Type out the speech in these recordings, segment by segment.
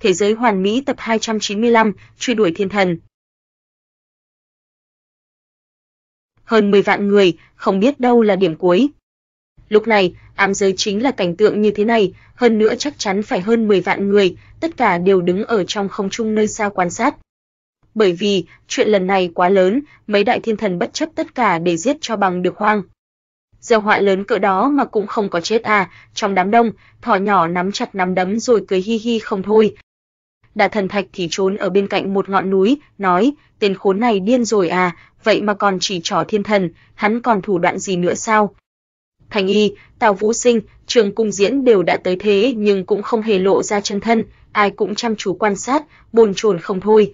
Thế giới hoàn mỹ tập 295, truy đuổi thiên thần. Hơn 10 vạn người, không biết đâu là điểm cuối. Lúc này, ám giới chính là cảnh tượng như thế này, hơn nữa chắc chắn phải hơn 10 vạn người, tất cả đều đứng ở trong không trung nơi xa quan sát. Bởi vì, chuyện lần này quá lớn, mấy đại thiên thần bất chấp tất cả để giết cho bằng được hoang. Giờ họa lớn cỡ đó mà cũng không có chết à, trong đám đông, thỏ nhỏ nắm chặt nắm đấm rồi cười hi hi không thôi, Đả Thần Thạch thì trốn ở bên cạnh một ngọn núi, nói: "Tên khốn này điên rồi à, vậy mà còn chỉ trỏ thiên thần, hắn còn thủ đoạn gì nữa sao?" Thành Y, Tào Vũ Sinh, Trường Cung Diễn đều đã tới thế nhưng cũng không hề lộ ra chân thân, ai cũng chăm chú quan sát, bồn chồn không thôi.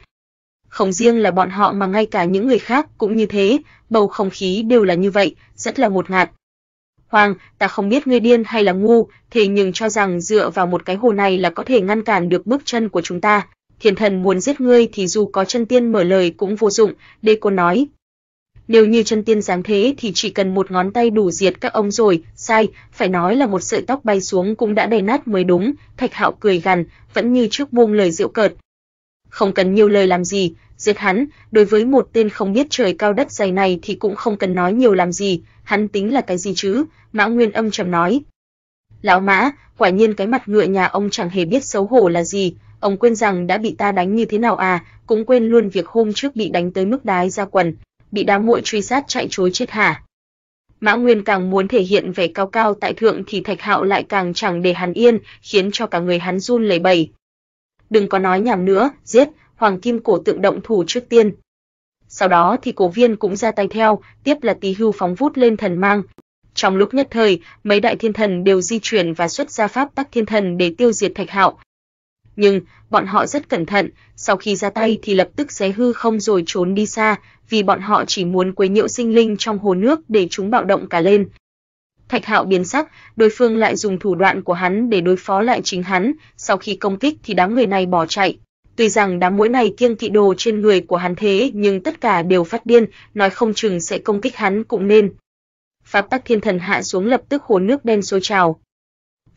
Không riêng là bọn họ mà ngay cả những người khác cũng như thế, bầu không khí đều là như vậy, rất là ngột ngạt. Hoàng, ta không biết ngươi điên hay là ngu, thế nhưng cho rằng dựa vào một cái hồ này là có thể ngăn cản được bước chân của chúng ta. Thiên thần muốn giết ngươi thì dù có chân tiên mở lời cũng vô dụng, đê cô nói. Nếu như chân tiên dáng thế thì chỉ cần một ngón tay đủ diệt các ông rồi, sai, phải nói là một sợi tóc bay xuống cũng đã đầy nát mới đúng, Thạch Hạo cười gằn, vẫn như trước buông lời giễu cợt. Không cần nhiều lời làm gì, giết hắn, đối với một tên không biết trời cao đất dày này thì cũng không cần nói nhiều làm gì, hắn tính là cái gì chứ?" Mã Nguyên âm trầm nói. "Lão Mã, quả nhiên cái mặt ngựa nhà ông chẳng hề biết xấu hổ là gì, ông quên rằng đã bị ta đánh như thế nào à, cũng quên luôn việc hôm trước bị đánh tới mức đái ra quần, bị đám muội truy sát chạy trối chết hả?" Mã Nguyên càng muốn thể hiện vẻ cao cao tại thượng thì Thạch Hạo lại càng chẳng để hắn yên, khiến cho cả người hắn run lẩy bẩy. "Đừng có nói nhảm nữa, giết, Hoàng Kim Cổ Tượng động thủ trước tiên. Sau đó thì Cổ Viên cũng ra tay theo, tiếp là Tí Hưu phóng vút lên thần mang. Trong lúc nhất thời, mấy đại thiên thần đều di chuyển và xuất ra pháp tắc thiên thần để tiêu diệt Thạch Hạo. Nhưng, bọn họ rất cẩn thận, sau khi ra tay thì lập tức xé hư không rồi trốn đi xa, vì bọn họ chỉ muốn quấy nhiễu sinh linh trong hồ nước để chúng bạo động cả lên. Thạch Hạo biến sắc, đối phương lại dùng thủ đoạn của hắn để đối phó lại chính hắn, sau khi công kích thì đám người này bỏ chạy, Tuy rằng đám muỗi này kiêng kỵ đồ trên người của hắn thế nhưng tất cả đều phát điên, nói không chừng sẽ công kích hắn cũng nên. Pháp tắc thiên thần hạ xuống lập tức hồ nước đen sôi trào.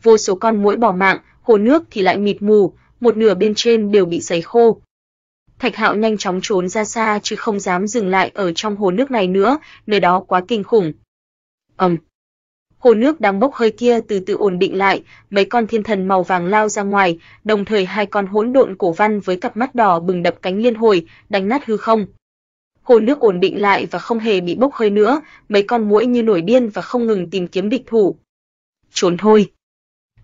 Vô số con muỗi bỏ mạng, hồ nước thì lại mịt mù, một nửa bên trên đều bị sấy khô. Thạch Hạo nhanh chóng trốn ra xa chứ không dám dừng lại ở trong hồ nước này nữa, nơi đó quá kinh khủng. Ầm. Um. Hồ nước đang bốc hơi kia từ từ ổn định lại, mấy con thiên thần màu vàng lao ra ngoài, đồng thời hai con hỗn độn cổ văn với cặp mắt đỏ bừng đập cánh liên hồi, đánh nát hư không. Hồ nước ổn định lại và không hề bị bốc hơi nữa, mấy con muỗi như nổi điên và không ngừng tìm kiếm địch thủ. Trốn thôi.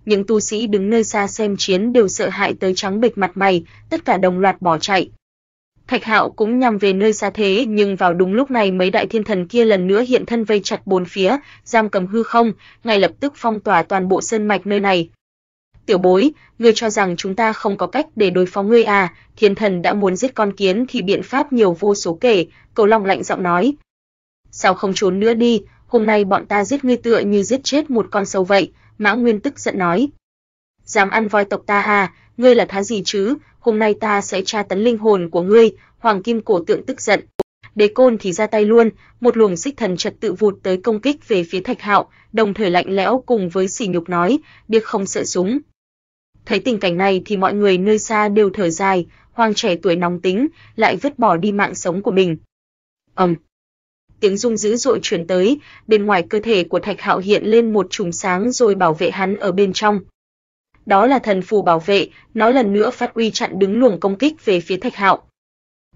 Những tu sĩ đứng nơi xa xem chiến đều sợ hãi tới trắng bệch mặt mày, tất cả đồng loạt bỏ chạy. Thạch Hạo cũng nhằm về nơi xa thế, nhưng vào đúng lúc này mấy đại thiên thần kia lần nữa hiện thân vây chặt bốn phía, giam cầm hư không, ngay lập tức phong tỏa toàn bộ sơn mạch nơi này. "Tiểu bối, ngươi cho rằng chúng ta không có cách để đối phó ngươi à? Thiên thần đã muốn giết con kiến thì biện pháp nhiều vô số kể." Cầu Long lạnh giọng nói. "Sao không trốn nữa đi, hôm nay bọn ta giết ngươi tựa như giết chết một con sâu vậy." Mã Nguyên tức giận nói. "Dám ăn voi tộc ta à, ngươi là thá gì chứ, hôm nay ta sẽ tra tấn linh hồn của ngươi, Hoàng Kim Cổ Tượng tức giận. Đế Côn thì ra tay luôn, một luồng xích thần trật tự vụt tới công kích về phía Thạch Hạo, đồng thời lạnh lẽo cùng với sỉ nhục nói, điếc không sợ súng. Thấy tình cảnh này thì mọi người nơi xa đều thở dài, Hoàng trẻ tuổi nóng tính, lại vứt bỏ đi mạng sống của mình. Ầm. Um. Tiếng rung dữ dội truyền tới, bên ngoài cơ thể của Thạch Hạo hiện lên một chùm sáng rồi bảo vệ hắn ở bên trong đó là thần phù bảo vệ, nói lần nữa phát uy chặn đứng luồng công kích về phía Thạch Hạo.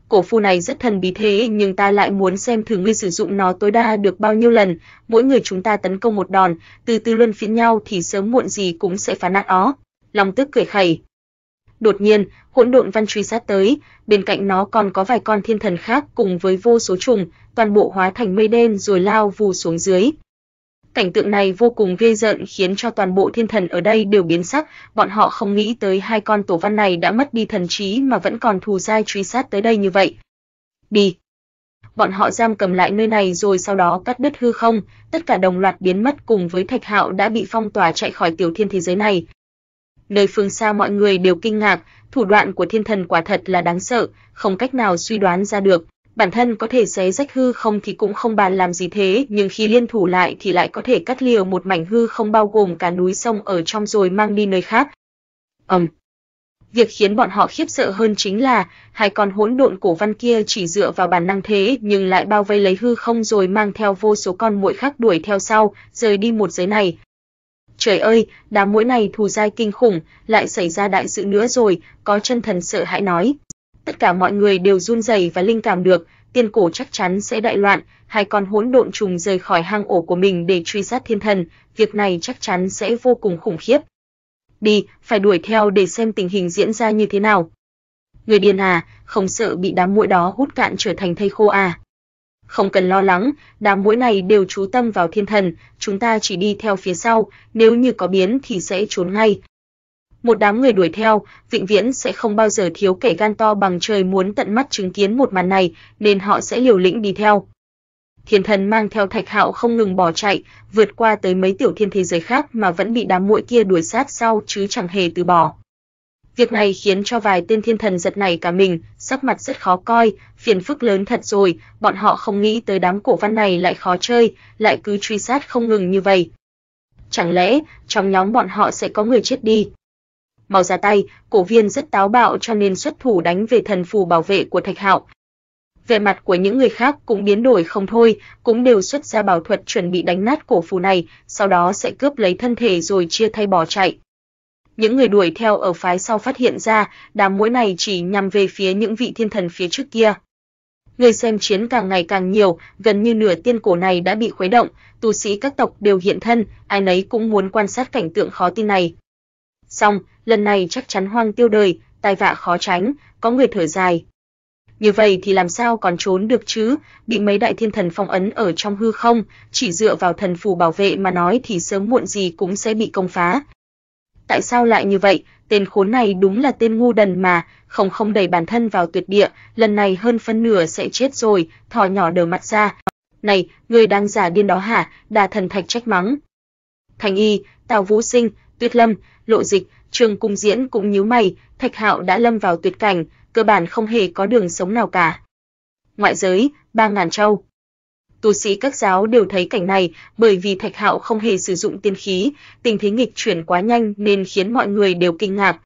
Cổ phù này rất thần bí thế nhưng ta lại muốn xem thử ngươi sử dụng nó tối đa được bao nhiêu lần, mỗi người chúng ta tấn công một đòn, từ từ luân phiên nhau thì sớm muộn gì cũng sẽ phá nát ó. Long tức cười khẩy. Đột nhiên, hỗn độn văn truy sát tới, bên cạnh nó còn có vài con thiên thần khác cùng với vô số trùng, toàn bộ hóa thành mây đen rồi lao vù xuống dưới. Cảnh tượng này vô cùng ghê rợn khiến cho toàn bộ thiên thần ở đây đều biến sắc, bọn họ không nghĩ tới hai con tổ văn này đã mất đi thần trí mà vẫn còn thù dai truy sát tới đây như vậy. Đi! Bọn họ giam cầm lại nơi này rồi sau đó cắt đứt hư không, tất cả đồng loạt biến mất cùng với Thạch Hạo đã bị phong tỏa chạy khỏi tiểu thiên thế giới này. Nơi phương xa mọi người đều kinh ngạc, thủ đoạn của thiên thần quả thật là đáng sợ, không cách nào suy đoán ra được bản thân có thể xé rách hư không thì cũng không bàn làm gì thế, nhưng khi liên thủ lại thì lại có thể cắt liều một mảnh hư không bao gồm cả núi sông ở trong rồi mang đi nơi khác. Ầm. Um. Việc khiến bọn họ khiếp sợ hơn chính là hai con hỗn độn cổ văn kia chỉ dựa vào bản năng thế nhưng lại bao vây lấy hư không rồi mang theo vô số con muỗi khác đuổi theo sau, rời đi một giới này. Trời ơi, đám muỗi này thù dai kinh khủng, lại xảy ra đại sự nữa rồi, có chân thần sợ hãi nói tất cả mọi người đều run rẩy và linh cảm được, tiên cổ chắc chắn sẽ đại loạn, hai con hỗn độn trùng rời khỏi hang ổ của mình để truy sát thiên thần, việc này chắc chắn sẽ vô cùng khủng khiếp. Đi, phải đuổi theo để xem tình hình diễn ra như thế nào. Người điên à, không sợ bị đám muỗi đó hút cạn trở thành thây khô à? Không cần lo lắng, đám muỗi này đều chú tâm vào thiên thần, chúng ta chỉ đi theo phía sau, nếu như có biến thì sẽ trốn ngay, một đám người đuổi theo, vịnh viễn sẽ không bao giờ thiếu kẻ gan to bằng trời muốn tận mắt chứng kiến một màn này, nên họ sẽ liều lĩnh đi theo. Thiên thần mang theo Thạch Hạo không ngừng bỏ chạy, vượt qua tới mấy tiểu thiên thế giới khác mà vẫn bị đám muội kia đuổi sát sau chứ chẳng hề từ bỏ. Việc này khiến cho vài tên thiên thần giật này cả mình, sắc mặt rất khó coi, phiền phức lớn thật rồi, bọn họ không nghĩ tới đám cổ văn này lại khó chơi, lại cứ truy sát không ngừng như vậy. Chẳng lẽ trong nhóm bọn họ sẽ có người chết đi? mau ra tay, cổ viên rất táo bạo cho nên xuất thủ đánh về thần phù bảo vệ của Thạch Hạo. Vẻ mặt của những người khác cũng biến đổi không thôi, cũng đều xuất ra bảo thuật chuẩn bị đánh nát cổ phù này, sau đó sẽ cướp lấy thân thể rồi chia thay bỏ chạy. Những người đuổi theo ở phái sau phát hiện ra, đám mũi này chỉ nhằm về phía những vị thiên thần phía trước kia. Người xem chiến càng ngày càng nhiều, gần như nửa tiên cổ này đã bị khuấy động, tu sĩ các tộc đều hiện thân, ai nấy cũng muốn quan sát cảnh tượng khó tin này. Xong, lần này chắc chắn hoang tiêu đời, tai vạ khó tránh, có người thở dài. Như vậy thì làm sao còn trốn được chứ, bị mấy đại thiên thần phong ấn ở trong hư không, chỉ dựa vào thần phù bảo vệ mà nói thì sớm muộn gì cũng sẽ bị công phá. Tại sao lại như vậy, tên khốn này đúng là tên ngu đần mà, không không đẩy bản thân vào tuyệt địa, lần này hơn phân nửa sẽ chết rồi, thỏ nhỏ đờ mặt ra. Này, người đang giả điên đó hả, đà thần thạch trách mắng. Thành y, Tào Vũ Sinh, Tuyết Lâm, Lộ Dịch, Trường Cung Diễn cũng nhíu mày, Thạch Hạo đã lâm vào tuyệt cảnh, cơ bản không hề có đường sống nào cả. Ngoại giới, ba ngàn châu. Tu sĩ các giáo đều thấy cảnh này, bởi vì Thạch Hạo không hề sử dụng tiên khí, tình thế nghịch chuyển quá nhanh nên khiến mọi người đều kinh ngạc.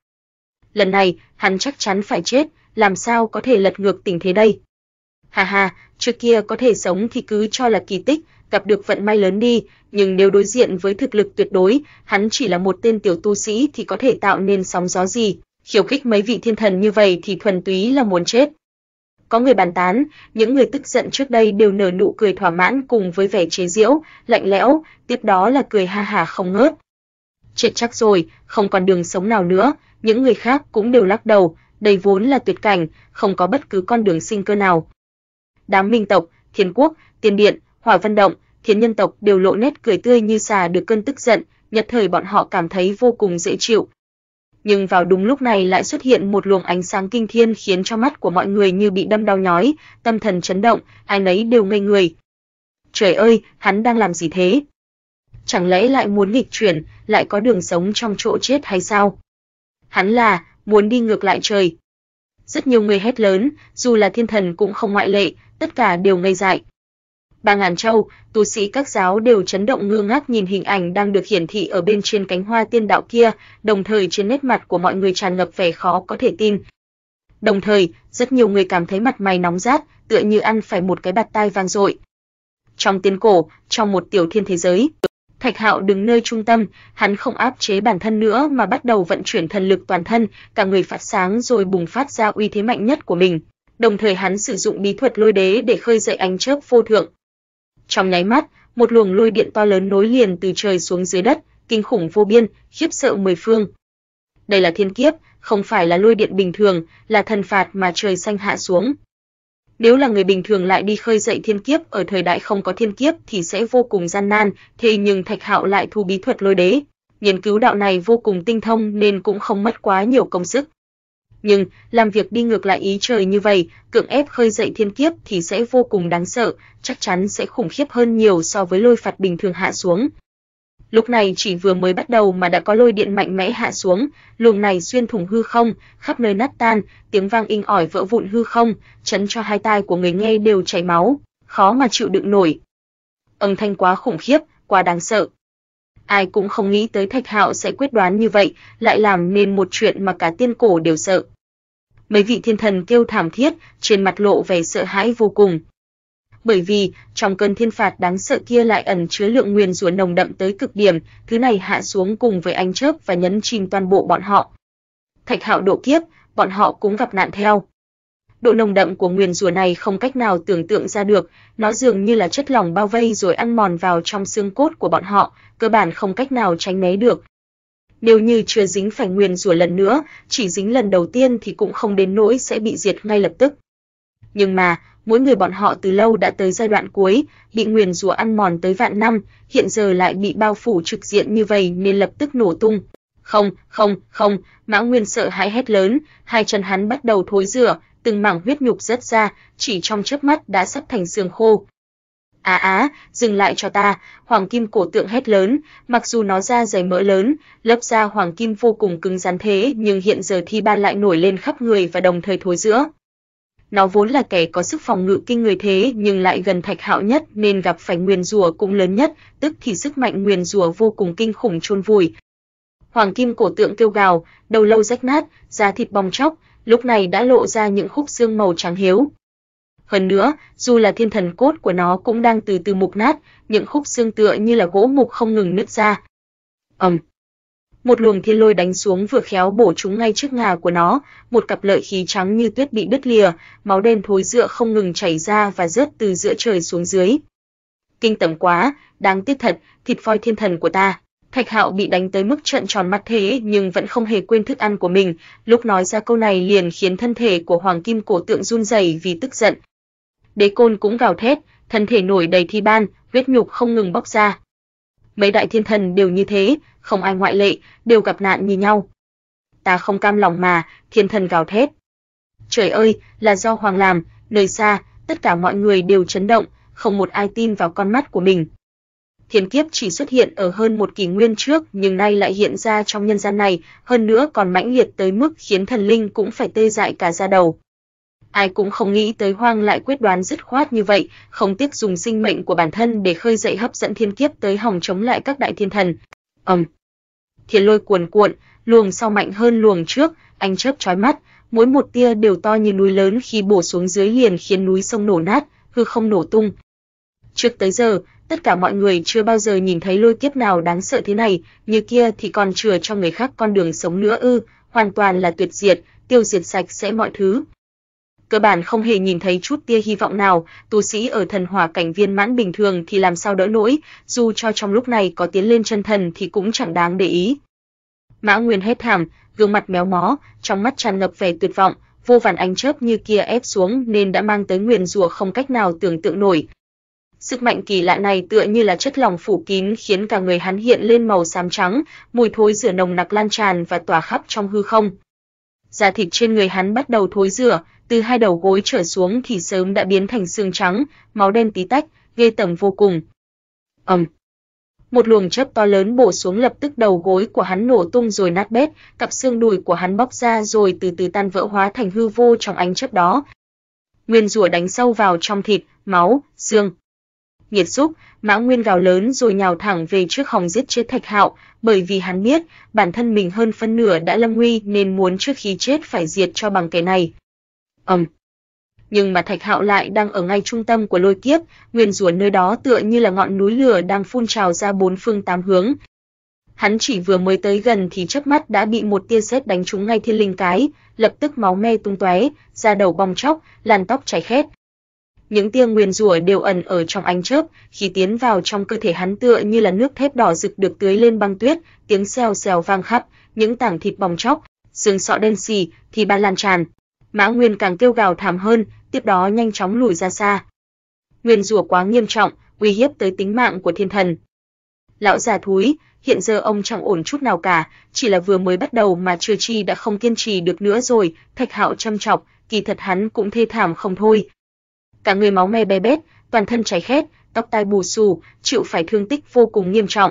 Lần này, hắn chắc chắn phải chết, làm sao có thể lật ngược tình thế đây? Hà hà, trước kia có thể sống thì cứ cho là kỳ tích, gặp được vận may lớn đi, nhưng nếu đối diện với thực lực tuyệt đối, hắn chỉ là một tên tiểu tu sĩ thì có thể tạo nên sóng gió gì, khiêu khích mấy vị thiên thần như vậy thì thuần túy là muốn chết. Có người bàn tán, những người tức giận trước đây đều nở nụ cười thỏa mãn cùng với vẻ chế giễu, lạnh lẽo, tiếp đó là cười ha hả không ngớt. Chết chắc rồi, không còn đường sống nào nữa, những người khác cũng đều lắc đầu, đây vốn là tuyệt cảnh, không có bất cứ con đường sinh cơ nào. Đám Minh tộc, Thiên quốc, Tiên điện, hỏa văn động, khiến nhân tộc đều lộ nét cười tươi như xà được cơn tức giận, nhật thời bọn họ cảm thấy vô cùng dễ chịu. Nhưng vào đúng lúc này lại xuất hiện một luồng ánh sáng kinh thiên khiến cho mắt của mọi người như bị đâm đau nhói, tâm thần chấn động, ai nấy đều ngây người. Trời ơi, hắn đang làm gì thế? Chẳng lẽ lại muốn nghịch chuyển, lại có đường sống trong chỗ chết hay sao? Hắn là muốn đi ngược lại trời. Rất nhiều người hét lớn, dù là thiên thần cũng không ngoại lệ, tất cả đều ngây dại Ba Ngàn Châu, tu sĩ các giáo đều chấn động ngơ ngác nhìn hình ảnh đang được hiển thị ở bên trên cánh hoa tiên đạo kia, đồng thời trên nét mặt của mọi người tràn ngập vẻ khó có thể tin. Đồng thời, rất nhiều người cảm thấy mặt mày nóng rát, tựa như ăn phải một cái bạt tai vang dội. Trong tiên cổ, trong một tiểu thiên thế giới, Thạch Hạo đứng nơi trung tâm, hắn không áp chế bản thân nữa mà bắt đầu vận chuyển thần lực toàn thân, cả người phát sáng rồi bùng phát ra uy thế mạnh nhất của mình. Đồng thời hắn sử dụng bí thuật lôi đế để khơi dậy ánh chớp vô thượng, trong nháy mắt, một luồng lôi điện to lớn nối liền từ trời xuống dưới đất, kinh khủng vô biên, khiếp sợ mười phương. Đây là thiên kiếp, không phải là lôi điện bình thường, là thần phạt mà trời xanh hạ xuống. Nếu là người bình thường lại đi khơi dậy thiên kiếp ở thời đại không có thiên kiếp thì sẽ vô cùng gian nan, thế nhưng Thạch Hạo lại thu bí thuật lôi đế. Nghiên cứu đạo này vô cùng tinh thông nên cũng không mất quá nhiều công sức nhưng làm việc đi ngược lại ý trời như vậy, cưỡng ép khơi dậy thiên kiếp thì sẽ vô cùng đáng sợ, chắc chắn sẽ khủng khiếp hơn nhiều so với lôi phạt bình thường hạ xuống. Lúc này chỉ vừa mới bắt đầu mà đã có lôi điện mạnh mẽ hạ xuống, luồng này xuyên thủng hư không, khắp nơi nát tan, tiếng vang inh ỏi vỡ vụn hư không, chấn cho hai tai của người nghe đều chảy máu, khó mà chịu đựng nổi. Âm thanh quá khủng khiếp, quá đáng sợ ai cũng không nghĩ tới Thạch Hạo sẽ quyết đoán như vậy, lại làm nên một chuyện mà cả tiên cổ đều sợ. Mấy vị thiên thần kêu thảm thiết, trên mặt lộ vẻ sợ hãi vô cùng. Bởi vì, trong cơn thiên phạt đáng sợ kia lại ẩn chứa lượng nguyên rủa nồng đậm tới cực điểm, thứ này hạ xuống cùng với ánh chớp và nhấn chìm toàn bộ bọn họ. Thạch Hạo độ kiếp, bọn họ cũng gặp nạn theo độ nồng đậm của nguyền rủa này không cách nào tưởng tượng ra được, nó dường như là chất lỏng bao vây rồi ăn mòn vào trong xương cốt của bọn họ, cơ bản không cách nào tránh né được. Nếu như chưa dính phải nguyền rủa lần nữa, chỉ dính lần đầu tiên thì cũng không đến nỗi sẽ bị diệt ngay lập tức. Nhưng mà, mỗi người bọn họ từ lâu đã tới giai đoạn cuối, bị nguyền rủa ăn mòn tới vạn năm, hiện giờ lại bị bao phủ trực diện như vậy nên lập tức nổ tung. Không, không, không, Mã Nguyên sợ hãi hét lớn, hai chân hắn bắt đầu thối rữa từng mảng huyết nhục rớt ra, chỉ trong chớp mắt đã sắp thành xương khô. Á à á, à, dừng lại cho ta, hoàng kim cổ tượng hét lớn, mặc dù nó ra dày mỡ lớn, lớp da hoàng kim vô cùng cứng rắn thế nhưng hiện giờ thi ban lại nổi lên khắp người và đồng thời thối giữa. Nó vốn là kẻ có sức phòng ngự kinh người thế nhưng lại gần thạch hạo nhất nên gặp phải Nguyên rùa cũng lớn nhất, tức thì sức mạnh Nguyên rùa vô cùng kinh khủng chôn vùi. Hoàng kim cổ tượng kêu gào, đầu lâu rách nát, da thịt bong chóc, lúc này đã lộ ra những khúc xương màu trắng hiếu. Hơn nữa, dù là thiên thần cốt của nó cũng đang từ từ mục nát, những khúc xương tựa như là gỗ mục không ngừng nứt ra. Ầm. Um. Một luồng thiên lôi đánh xuống vừa khéo bổ trúng ngay trước ngà của nó, một cặp lợi khí trắng như tuyết bị đứt lìa, máu đen thối rữa không ngừng chảy ra và rớt từ giữa trời xuống dưới. Kinh tởm quá, đáng tiếc thật, thịt voi thiên thần của ta. Thạch Hạo bị đánh tới mức trợn tròn mắt thế nhưng vẫn không hề quên thức ăn của mình, lúc nói ra câu này liền khiến thân thể của Hoàng Kim Cổ Tượng run rẩy vì tức giận. Đế Côn cũng gào thét, thân thể nổi đầy thi ban, huyết nhục không ngừng bốc ra. Mấy đại thiên thần đều như thế, không ai ngoại lệ, đều gặp nạn như nhau. Ta không cam lòng mà, thiên thần gào thét. Trời ơi, là do Hoàng làm, nơi xa, tất cả mọi người đều chấn động, không một ai tin vào con mắt của mình thiên kiếp chỉ xuất hiện ở hơn một kỷ nguyên trước nhưng nay lại hiện ra trong nhân gian này, hơn nữa còn mãnh liệt tới mức khiến thần linh cũng phải tê dại cả da đầu. Ai cũng không nghĩ tới Hoang lại quyết đoán dứt khoát như vậy, không tiếc dùng sinh mệnh của bản thân để khơi dậy hấp dẫn thiên kiếp tới hòng chống lại các đại thiên thần. Ầm. Um. Thiên lôi cuồn cuộn, luồng sau mạnh hơn luồng trước, anh chớp chói mắt, mỗi một tia đều to như núi lớn khi bổ xuống dưới liền khiến núi sông nổ nát, hư không nổ tung. Trước tới giờ, tất cả mọi người chưa bao giờ nhìn thấy lôi kiếp nào đáng sợ thế này, như kia thì còn chừa cho người khác con đường sống nữa ư, hoàn toàn là tuyệt diệt, tiêu diệt sạch sẽ mọi thứ. Cơ bản không hề nhìn thấy chút tia hy vọng nào, tu sĩ ở thần hỏa cảnh viên mãn bình thường thì làm sao đỡ nổi, dù cho trong lúc này có tiến lên chân thần thì cũng chẳng đáng để ý. Mã Nguyên hết thảm, gương mặt méo mó, trong mắt tràn ngập vẻ tuyệt vọng, vô vàn ánh chớp như kia ép xuống nên đã mang tới Nguyên rủa không cách nào tưởng tượng nổi, Sức mạnh kỳ lạ này tựa như là chất lỏng phủ kín khiến cả người hắn hiện lên màu xám trắng, mùi thối rửa nồng nặc lan tràn và tỏa khắp trong hư không. Da thịt trên người hắn bắt đầu thối rửa, từ hai đầu gối trở xuống thì sớm đã biến thành xương trắng, máu đen tí tách, ghê tởm vô cùng. Ầm. Một luồng chớp to lớn bổ xuống lập tức đầu gối của hắn nổ tung rồi nát bét, cặp xương đùi của hắn bóc ra rồi từ từ tan vỡ hóa thành hư vô trong ánh chớp đó. Nguyên rủa đánh sâu vào trong thịt, máu, xương, nhiệt xúc, Mã Nguyên gào lớn rồi nhào thẳng về trước hòng giết chết Thạch Hạo, bởi vì hắn biết, bản thân mình hơn phân nửa đã lâm nguy nên muốn trước khi chết phải diệt cho bằng cái này. Ầm. Nhưng mà Thạch Hạo lại đang ở ngay trung tâm của lôi kiếp, nguyên rủa nơi đó tựa như là ngọn núi lửa đang phun trào ra bốn phương tám hướng. Hắn chỉ vừa mới tới gần thì chớp mắt đã bị một tia sét đánh trúng ngay thiên linh cái, lập tức máu me tung tóe, da đầu bong chóc, làn tóc cháy khét những tia nguyên rủa đều ẩn ở trong ánh chớp, khi tiến vào trong cơ thể hắn tựa như là nước thép đỏ rực được tưới lên băng tuyết, tiếng xèo xèo vang khắp, những tảng thịt bong chóc, xương sọ đen xì thì ban lan tràn. Mã Nguyên càng kêu gào thảm hơn, tiếp đó nhanh chóng lùi ra xa. Nguyên rủa quá nghiêm trọng, uy hiếp tới tính mạng của thiên thần. Lão già thúi, hiện giờ ông chẳng ổn chút nào cả, chỉ là vừa mới bắt đầu mà chưa chi đã không kiên trì được nữa rồi, Thạch Hạo châm chọc, kỳ thật hắn cũng thê thảm không thôi, cả người máu me be bét, toàn thân cháy khét, tóc tai bù xù, chịu phải thương tích vô cùng nghiêm trọng.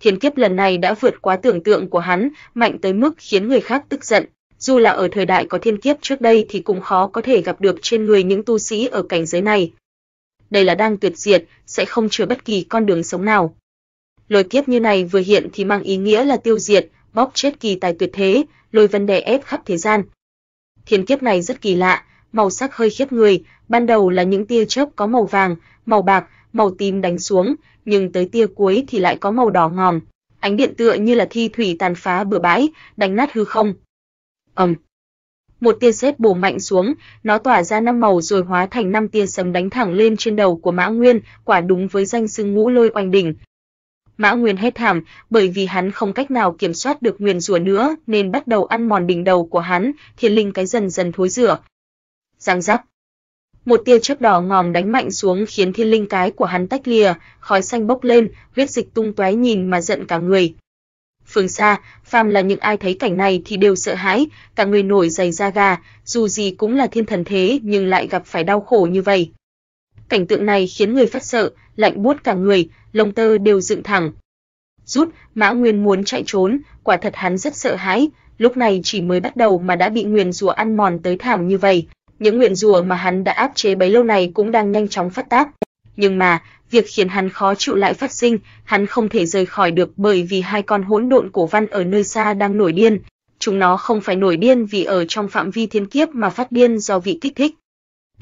Thiên kiếp lần này đã vượt quá tưởng tượng của hắn, mạnh tới mức khiến người khác tức giận. Dù là ở thời đại có thiên kiếp trước đây thì cũng khó có thể gặp được trên người những tu sĩ ở cảnh giới này. Đây là đang tuyệt diệt, sẽ không chứa bất kỳ con đường sống nào. Lôi kiếp như này vừa hiện thì mang ý nghĩa là tiêu diệt, bóp chết kỳ tài tuyệt thế, lôi vân đè ép khắp thế gian. Thiên kiếp này rất kỳ lạ, màu sắc hơi khiếp người, ban đầu là những tia chớp có màu vàng, màu bạc, màu tím đánh xuống, nhưng tới tia cuối thì lại có màu đỏ ngòm. Ánh điện tựa như là thi thủy tàn phá bừa bãi, đánh nát hư không. Ầm. Một tia sét bổ mạnh xuống, nó tỏa ra năm màu rồi hóa thành năm tia sấm đánh thẳng lên trên đầu của Mã Nguyên, quả đúng với danh xưng ngũ lôi oanh đỉnh. Mã Nguyên hết thảm, bởi vì hắn không cách nào kiểm soát được nguyên rủa nữa, nên bắt đầu ăn mòn đỉnh đầu của hắn, thiên linh cái dần dần thối rữa răng rắc. Một tia chớp đỏ ngòm đánh mạnh xuống khiến thiên linh cái của hắn tách lìa, khói xanh bốc lên, huyết dịch tung tóe nhìn mà giận cả người. Phương xa, phàm là những ai thấy cảnh này thì đều sợ hãi, cả người nổi dày da gà, dù gì cũng là thiên thần thế nhưng lại gặp phải đau khổ như vậy. Cảnh tượng này khiến người phát sợ, lạnh buốt cả người, lông tơ đều dựng thẳng. Rút, Mã Nguyên muốn chạy trốn, quả thật hắn rất sợ hãi, lúc này chỉ mới bắt đầu mà đã bị nguyên rùa ăn mòn tới thảm như vậy, những nguyện rủa mà hắn đã áp chế bấy lâu này cũng đang nhanh chóng phát tác. Nhưng mà, việc khiến hắn khó chịu lại phát sinh, hắn không thể rời khỏi được bởi vì hai con hỗn độn cổ văn ở nơi xa đang nổi điên. Chúng nó không phải nổi điên vì ở trong phạm vi thiên kiếp mà phát điên do vị kích thích.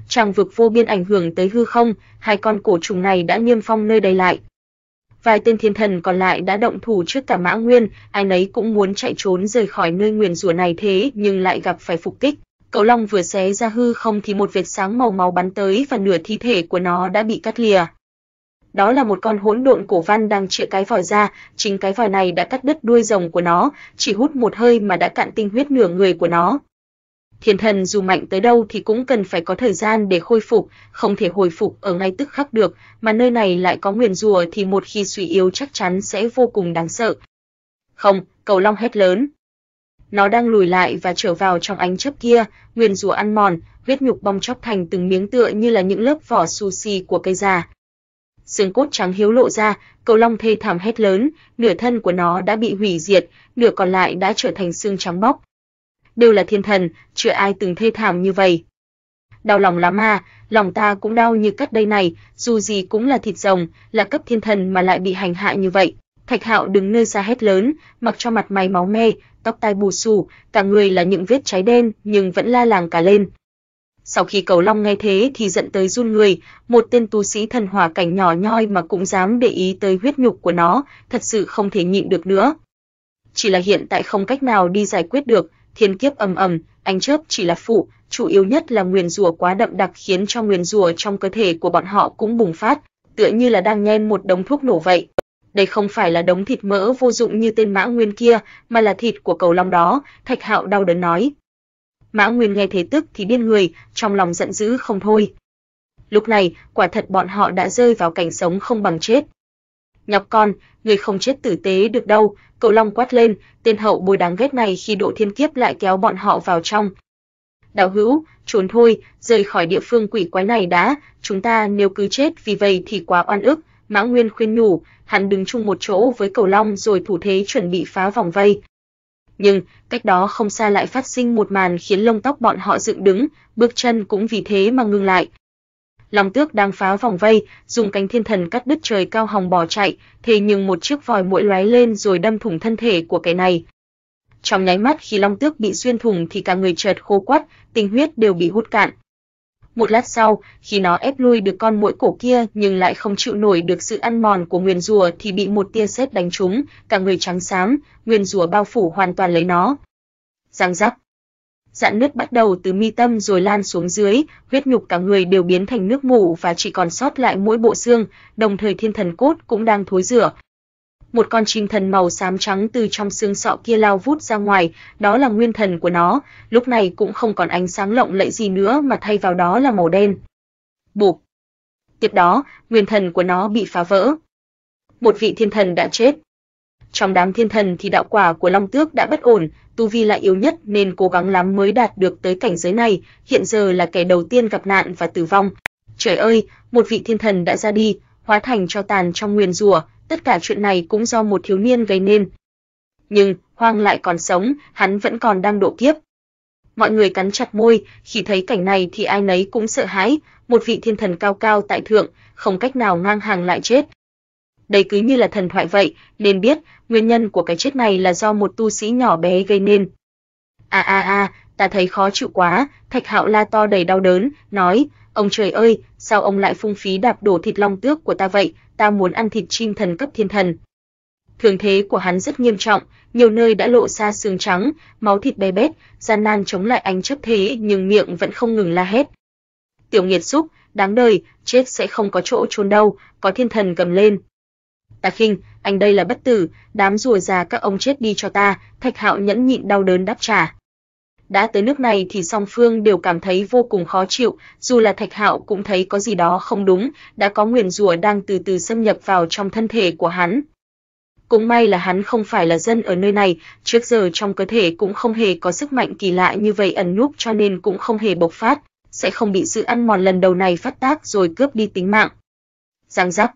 Tràng vực vô biên ảnh hưởng tới hư không, hai con cổ trùng này đã niêm phong nơi đây lại. Vài tên thiên thần còn lại đã động thủ trước cả Mã Nguyên, ai nấy cũng muốn chạy trốn rời khỏi nơi nguyền rùa này thế nhưng lại gặp phải phục kích. Cậu Long vừa xé ra hư không thì một vệt sáng màu máu bắn tới và nửa thi thể của nó đã bị cắt lìa. Đó là một con hỗn độn cổ văn đang chĩa cái vòi ra, chính cái vòi này đã cắt đứt đuôi rồng của nó, chỉ hút một hơi mà đã cạn tinh huyết nửa người của nó. Thiên thần dù mạnh tới đâu thì cũng cần phải có thời gian để khôi phục, không thể hồi phục ở ngay tức khắc được, mà nơi này lại có nguyền rùa thì một khi suy yếu chắc chắn sẽ vô cùng đáng sợ. Không, cầu long hét lớn, nó đang lùi lại và trở vào trong ánh chớp kia, nguyên rủa ăn mòn, vết nhục bong chóc thành từng miếng tựa như là những lớp vỏ sushi của cây già. Xương cốt trắng hiếu lộ ra, cầu long thê thảm hét lớn, nửa thân của nó đã bị hủy diệt, nửa còn lại đã trở thành xương trắng bóc. Đều là thiên thần, chưa ai từng thê thảm như vậy. Đau lòng lắm à, lòng ta cũng đau như cắt đây này, dù gì cũng là thịt rồng, là cấp thiên thần mà lại bị hành hạ như vậy. Thạch Hạo đứng nơi xa hét lớn, mặc cho mặt mày máu me, tóc tai bù xù, cả người là những vết cháy đen nhưng vẫn la làng cả lên. Sau khi Cầu Long nghe thế thì giận tới run người, một tên tu sĩ thần hỏa cảnh nhỏ nhoi mà cũng dám để ý tới huyết nhục của nó, thật sự không thể nhịn được nữa. Chỉ là hiện tại không cách nào đi giải quyết được, thiên kiếp ầm ầm, ánh chớp chỉ là phụ, chủ yếu nhất là nguyên rùa quá đậm đặc khiến cho nguyên rùa trong cơ thể của bọn họ cũng bùng phát, tựa như là đang nhen một đống thuốc nổ vậy đây không phải là đống thịt mỡ vô dụng như tên Mã Nguyên kia, mà là thịt của cầu long đó, Thạch Hạo đau đớn nói. Mã Nguyên nghe thế tức thì điên người, trong lòng giận dữ không thôi. Lúc này, quả thật bọn họ đã rơi vào cảnh sống không bằng chết. Nhọc con, người không chết tử tế được đâu, cậu Long quát lên, tên hậu bồi đáng ghét này khi độ thiên kiếp lại kéo bọn họ vào trong. Đạo hữu, trốn thôi, rời khỏi địa phương quỷ quái này đã, chúng ta nếu cứ chết vì vậy thì quá oan ức, Mã Nguyên khuyên nhủ, hắn đứng chung một chỗ với Cầu Long rồi thủ thế chuẩn bị phá vòng vây. Nhưng, cách đó không xa lại phát sinh một màn khiến lông tóc bọn họ dựng đứng, bước chân cũng vì thế mà ngừng lại. Long Tước đang phá vòng vây, dùng cánh thiên thần cắt đứt trời cao hồng bỏ chạy, thế nhưng một chiếc vòi muỗi lóe lên rồi đâm thủng thân thể của cái này. Trong nháy mắt khi Long Tước bị xuyên thủng thì cả người chợt khô quắt, tinh huyết đều bị hút cạn. Một lát sau, khi nó ép lui được con muỗi cổ kia nhưng lại không chịu nổi được sự ăn mòn của Nguyên rùa thì bị một tia sét đánh trúng, cả người trắng xám, Nguyên rùa bao phủ hoàn toàn lấy nó. Giang rắc. Dạn nước bắt đầu từ mi tâm rồi lan xuống dưới, huyết nhục cả người đều biến thành nước mủ và chỉ còn sót lại mỗi bộ xương, đồng thời thiên thần cốt cũng đang thối rữa một con chim thần màu xám trắng từ trong xương sọ kia lao vút ra ngoài, đó là nguyên thần của nó, lúc này cũng không còn ánh sáng lộng lẫy gì nữa mà thay vào đó là màu đen. Bụp. Tiếp đó, nguyên thần của nó bị phá vỡ. Một vị thiên thần đã chết. Trong đám thiên thần thì đạo quả của Long Tước đã bất ổn, tu vi lại yếu nhất nên cố gắng lắm mới đạt được tới cảnh giới này, hiện giờ là kẻ đầu tiên gặp nạn và tử vong. Trời ơi, một vị thiên thần đã ra đi, hóa thành cho tàn trong nguyên rùa, tất cả chuyện này cũng do một thiếu niên gây nên. Nhưng, Hoang lại còn sống, hắn vẫn còn đang độ kiếp. Mọi người cắn chặt môi, khi thấy cảnh này thì ai nấy cũng sợ hãi, một vị thiên thần cao cao tại thượng, không cách nào ngang hàng lại chết. Đây cứ như là thần thoại vậy, nên biết, nguyên nhân của cái chết này là do một tu sĩ nhỏ bé gây nên. A a a, ta thấy khó chịu quá, Thạch Hạo la to đầy đau đớn, nói, Ông trời ơi, sao ông lại phung phí đạp đổ thịt long tước của ta vậy, ta muốn ăn thịt chim thần cấp thiên thần. Thương thế của hắn rất nghiêm trọng, nhiều nơi đã lộ ra xương trắng, máu thịt bé bét, gian nan chống lại ánh chấp thế nhưng miệng vẫn không ngừng la hét. Tiểu Nghiệt xúc, đáng đời, chết sẽ không có chỗ chôn đâu, có thiên thần cầm lên. Ta khinh, anh đây là bất tử, đám rùa già các ông chết đi cho ta, Thạch Hạo nhẫn nhịn đau đớn đáp trả đã tới nước này thì song phương đều cảm thấy vô cùng khó chịu, dù là Thạch Hạo cũng thấy có gì đó không đúng, đã có nguyền rủa đang từ từ xâm nhập vào trong thân thể của hắn. Cũng may là hắn không phải là dân ở nơi này, trước giờ trong cơ thể cũng không hề có sức mạnh kỳ lạ như vậy ẩn núp cho nên cũng không hề bộc phát, sẽ không bị sự ăn mòn lần đầu này phát tác rồi cướp đi tính mạng. Giang giác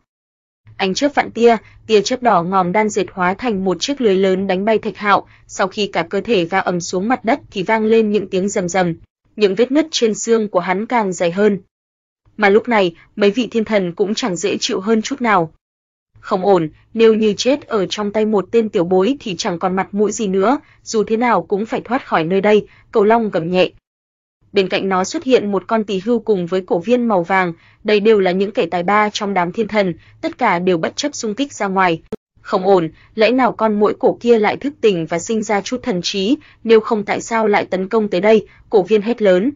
Ánh chớp vạn tia, tia chớp đỏ ngòm đan dệt hóa thành một chiếc lưới lớn đánh bay Thạch Hạo, sau khi cả cơ thể va ầm xuống mặt đất thì vang lên những tiếng rầm rầm, những vết nứt trên xương của hắn càng dày hơn. Mà lúc này, mấy vị thiên thần cũng chẳng dễ chịu hơn chút nào. Không ổn, nếu như chết ở trong tay một tên tiểu bối thì chẳng còn mặt mũi gì nữa, dù thế nào cũng phải thoát khỏi nơi đây, Cầu Long gầm nhẹ, bên cạnh nó xuất hiện một con tỳ hưu cùng với cổ viên màu vàng, đây đều là những kẻ tài ba trong đám thiên thần, tất cả đều bất chấp xung kích ra ngoài. Không ổn, lẽ nào con muỗi cổ kia lại thức tỉnh và sinh ra chút thần trí, nếu không tại sao lại tấn công tới đây, cổ viên hét lớn.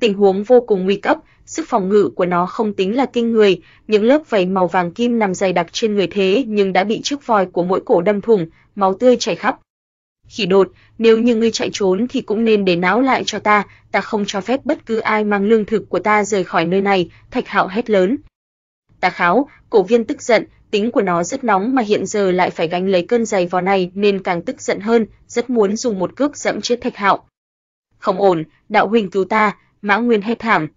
Tình huống vô cùng nguy cấp, sức phòng ngự của nó không tính là kinh người, những lớp vảy màu vàng kim nằm dày đặc trên người thế nhưng đã bị chiếc vòi của mỗi cổ đâm thủng, máu tươi chảy khắp. Khỉ đột, nếu như ngươi chạy trốn thì cũng nên để náo lại cho ta, ta không cho phép bất cứ ai mang lương thực của ta rời khỏi nơi này, Thạch Hạo hét lớn. Ta kháo, cổ viên tức giận, tính của nó rất nóng mà hiện giờ lại phải gánh lấy cơn giày vò này nên càng tức giận hơn, rất muốn dùng một cước dẫm chết Thạch Hạo. Không ổn, đạo huynh cứu ta, Mã Nguyên hét thảm.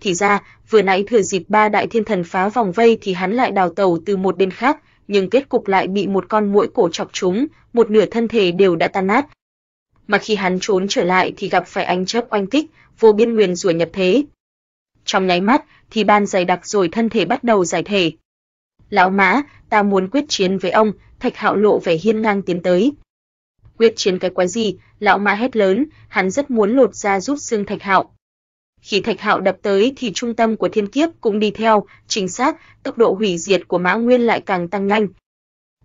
Thì ra, vừa nãy thừa dịp ba đại thiên thần phá vòng vây thì hắn lại đào tẩu từ một bên khác, nhưng kết cục lại bị một con muỗi cổ chọc trúng, một nửa thân thể đều đã tan nát. Mà khi hắn trốn trở lại thì gặp phải ánh chớp oanh kích, vô biên nguyền rủa nhập thế. Trong nháy mắt thì ban dày đặc rồi thân thể bắt đầu giải thể. Lão mã, ta muốn quyết chiến với ông, thạch hạo lộ vẻ hiên ngang tiến tới. Quyết chiến cái quái gì, lão mã hét lớn, hắn rất muốn lột da giúp xương thạch hạo, khi Thạch Hạo đập tới thì trung tâm của thiên kiếp cũng đi theo, chính xác, tốc độ hủy diệt của Mã Nguyên lại càng tăng nhanh.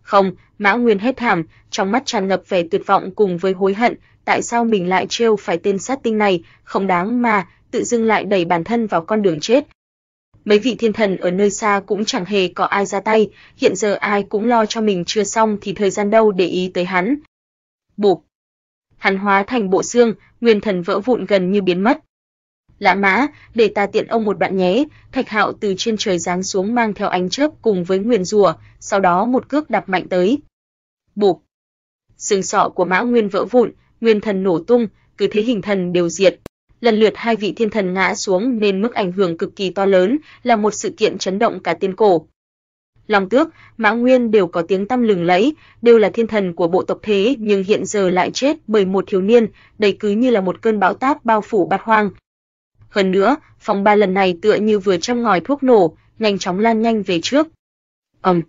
Không, Mã Nguyên hết thảm, trong mắt tràn ngập vẻ tuyệt vọng cùng với hối hận, tại sao mình lại trêu phải tên sát tinh này, không đáng mà, tự dưng lại đẩy bản thân vào con đường chết. Mấy vị thiên thần ở nơi xa cũng chẳng hề có ai ra tay, hiện giờ ai cũng lo cho mình chưa xong thì thời gian đâu để ý tới hắn. Bụp. Hắn hóa thành bộ xương, nguyên thần vỡ vụn gần như biến mất. Lã Mã, để ta tiện ông một bạn nhé." Thạch Hạo từ trên trời giáng xuống mang theo ánh chớp cùng với nguyền rủa, sau đó một cước đạp mạnh tới. Bụp. Sừng sọ của Mã Nguyên vỡ vụn, nguyên thần nổ tung, cứ thế hình thần đều diệt. Lần lượt hai vị thiên thần ngã xuống nên mức ảnh hưởng cực kỳ to lớn, là một sự kiện chấn động cả tiên cổ. Long Tước, Mã Nguyên đều có tiếng tăm lừng lẫy, đều là thiên thần của bộ tộc thế nhưng hiện giờ lại chết bởi một thiếu niên, đây cứ như là một cơn bão táp bao phủ bát hoang, hơn nữa, phòng ba lần này tựa như vừa trong ngòi thuốc nổ, nhanh chóng lan nhanh về trước. Ầm.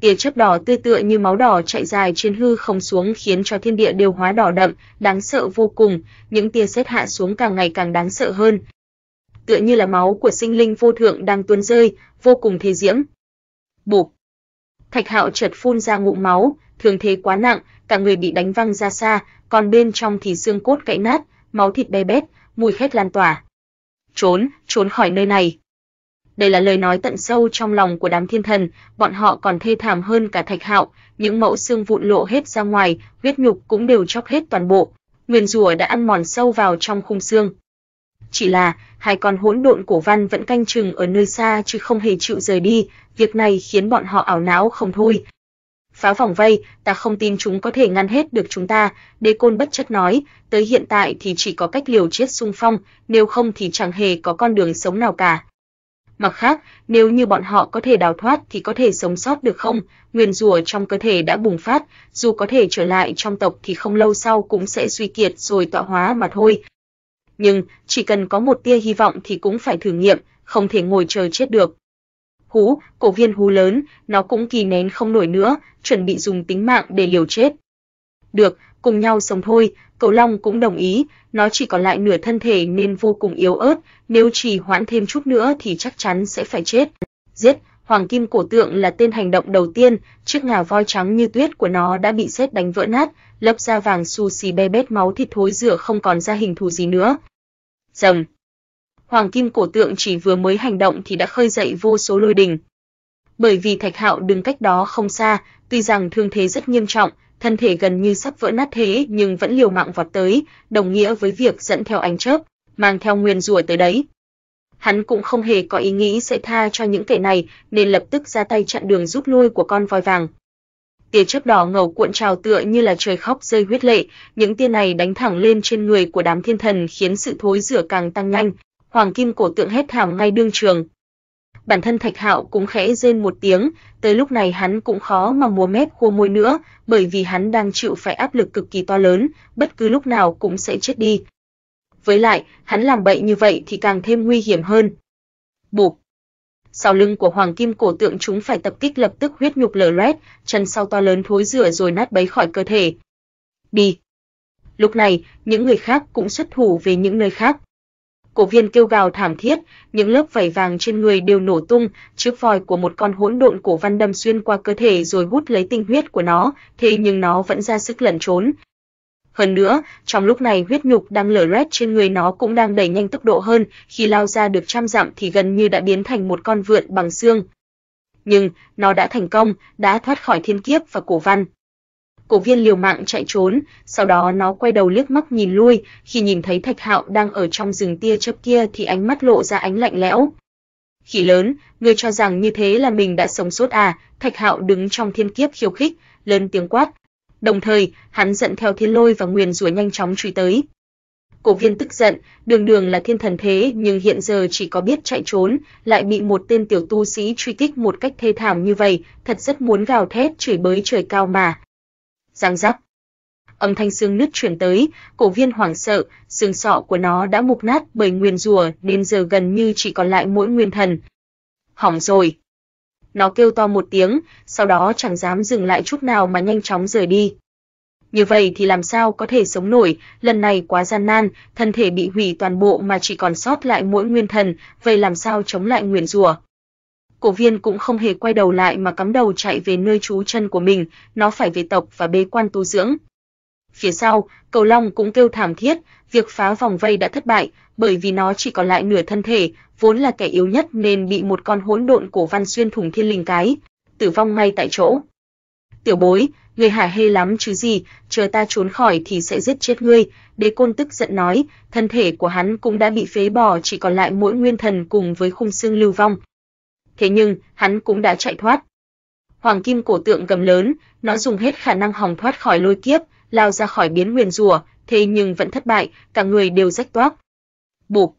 Tia chớp đỏ tươi tựa như máu đỏ chạy dài trên hư không xuống khiến cho thiên địa đều hóa đỏ đậm, đáng sợ vô cùng, những tia sét hạ xuống càng ngày càng đáng sợ hơn. Tựa như là máu của sinh linh vô thượng đang tuôn rơi, vô cùng thế diễm. Bụp. Thạch Hạo chợt phun ra ngụm máu, thương thế quá nặng, cả người bị đánh văng ra xa, còn bên trong thì xương cốt gãy nát, máu thịt bê bết, mùi khét lan tỏa trốn, trốn khỏi nơi này. Đây là lời nói tận sâu trong lòng của đám thiên thần, bọn họ còn thê thảm hơn cả Thạch Hạo, những mẫu xương vụn lộ hết ra ngoài, huyết nhục cũng đều chóc hết toàn bộ, nguyên rủa đã ăn mòn sâu vào trong khung xương. Chỉ là, hai con hỗn độn cổ văn vẫn canh chừng ở nơi xa chứ không hề chịu rời đi, việc này khiến bọn họ ảo não không thôi, phá vòng vây, ta không tin chúng có thể ngăn hết được chúng ta, đế côn bất chấp nói, tới hiện tại thì chỉ có cách liều chết xung phong, nếu không thì chẳng hề có con đường sống nào cả. Mặt khác, nếu như bọn họ có thể đào thoát thì có thể sống sót được không? Nguyên rùa trong cơ thể đã bùng phát, dù có thể trở lại trong tộc thì không lâu sau cũng sẽ suy kiệt rồi tọa hóa mà thôi. Nhưng, chỉ cần có một tia hy vọng thì cũng phải thử nghiệm, không thể ngồi chờ chết được hú, cổ viên hú lớn, nó cũng kỳ nén không nổi nữa, chuẩn bị dùng tính mạng để liều chết. Được, cùng nhau sống thôi, Cầu Long cũng đồng ý, nó chỉ còn lại nửa thân thể nên vô cùng yếu ớt, nếu trì hoãn thêm chút nữa thì chắc chắn sẽ phải chết. Giết, Hoàng Kim Cổ Tượng là tên hành động đầu tiên, chiếc ngà voi trắng như tuyết của nó đã bị sét đánh vỡ nát, lớp da vàng xù xì be bét máu thịt thối rửa không còn ra hình thù gì nữa. Rầm, Hoàng Kim Cổ Tượng chỉ vừa mới hành động thì đã khơi dậy vô số lôi đình. Bởi vì Thạch Hạo đứng cách đó không xa, tuy rằng thương thế rất nghiêm trọng, thân thể gần như sắp vỡ nát thế nhưng vẫn liều mạng vọt tới, đồng nghĩa với việc dẫn theo ánh chớp, mang theo nguyên rùa tới đấy. Hắn cũng không hề có ý nghĩ sẽ tha cho những kẻ này, nên lập tức ra tay chặn đường giúp lui của con voi vàng. Tia chớp đỏ ngầu cuộn trào tựa như là trời khóc rơi huyết lệ, những tia này đánh thẳng lên trên người của đám thiên thần khiến sự thối rửa càng tăng nhanh, hoàng kim cổ tượng hét thảm ngay đương trường. Bản thân Thạch Hạo cũng khẽ rên một tiếng, tới lúc này hắn cũng khó mà múa mép khô môi nữa, bởi vì hắn đang chịu phải áp lực cực kỳ to lớn, bất cứ lúc nào cũng sẽ chết đi. Với lại, hắn làm bậy như vậy thì càng thêm nguy hiểm hơn. Bụp. Sau lưng của hoàng kim cổ tượng chúng phải tập kích lập tức huyết nhục lở loét, chân sau to lớn thối rửa rồi nát bấy khỏi cơ thể. Đi. Lúc này, những người khác cũng xuất thủ về những nơi khác cổ viên kêu gào thảm thiết, những lớp vảy vàng trên người đều nổ tung, chiếc vòi của một con hỗn độn cổ văn đâm xuyên qua cơ thể rồi hút lấy tinh huyết của nó, thế nhưng nó vẫn ra sức lẩn trốn. Hơn nữa, trong lúc này huyết nhục đang lở loét trên người nó cũng đang đẩy nhanh tốc độ hơn, khi lao ra được trăm dặm thì gần như đã biến thành một con vượn bằng xương. Nhưng, nó đã thành công, đã thoát khỏi thiên kiếp và cổ văn. Cổ viên liều mạng chạy trốn, sau đó nó quay đầu liếc mắt nhìn lui, khi nhìn thấy Thạch Hạo đang ở trong rừng tia chớp kia thì ánh mắt lộ ra ánh lạnh lẽo. Khỉ lớn, ngươi cho rằng như thế là mình đã sống sót à? Thạch Hạo đứng trong thiên kiếp khiêu khích, lớn tiếng quát. Đồng thời, hắn giận theo thiên lôi và Nguyên rủa nhanh chóng truy tới. Cổ viên tức giận, đường đường là thiên thần thế nhưng hiện giờ chỉ có biết chạy trốn, lại bị một tên tiểu tu sĩ truy kích một cách thê thảm như vậy, thật rất muốn gào thét chửi bới trời cao mà, răng rắc. Âm thanh xương nứt truyền tới, cổ viên hoảng sợ, xương sọ của nó đã mục nát bởi nguyên rùa nên giờ gần như chỉ còn lại mỗi nguyên thần. Hỏng rồi. Nó kêu to một tiếng, sau đó chẳng dám dừng lại chút nào mà nhanh chóng rời đi. Như vậy thì làm sao có thể sống nổi, lần này quá gian nan, thân thể bị hủy toàn bộ mà chỉ còn sót lại mỗi nguyên thần, vậy làm sao chống lại nguyên rùa Cổ viên cũng không hề quay đầu lại mà cắm đầu chạy về nơi trú chân của mình, nó phải về tộc và bế quan tu dưỡng. Phía sau, cầu long cũng kêu thảm thiết, việc phá vòng vây đã thất bại, bởi vì nó chỉ còn lại nửa thân thể, vốn là kẻ yếu nhất nên bị một con hỗn độn cổ văn xuyên thủng thiên linh cái, tử vong ngay tại chỗ. Tiểu bối, người hả hê lắm chứ gì, chờ ta trốn khỏi thì sẽ giết chết ngươi, đế côn tức giận nói, thân thể của hắn cũng đã bị phế bỏ chỉ còn lại mỗi nguyên thần cùng với khung xương lưu vong, thế nhưng hắn cũng đã chạy thoát. Hoàng kim cổ tượng gầm lớn, nó dùng hết khả năng hòng thoát khỏi lôi kiếp, lao ra khỏi biến huyền rùa, thế nhưng vẫn thất bại, cả người đều rách toác. Bụp.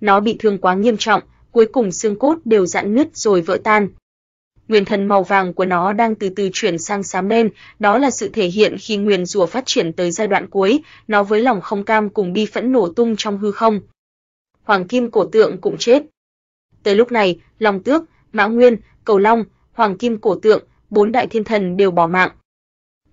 Nó bị thương quá nghiêm trọng, cuối cùng xương cốt đều rạn nứt rồi vỡ tan. Nguyên thần màu vàng của nó đang từ từ chuyển sang xám đen, đó là sự thể hiện khi nguyên rùa phát triển tới giai đoạn cuối, nó với lòng không cam cùng bi phẫn nổ tung trong hư không. Hoàng kim cổ tượng cũng chết. Tới lúc này, Long Tước, Mã Nguyên, Cầu Long, Hoàng Kim Cổ Tượng, bốn đại thiên thần đều bỏ mạng.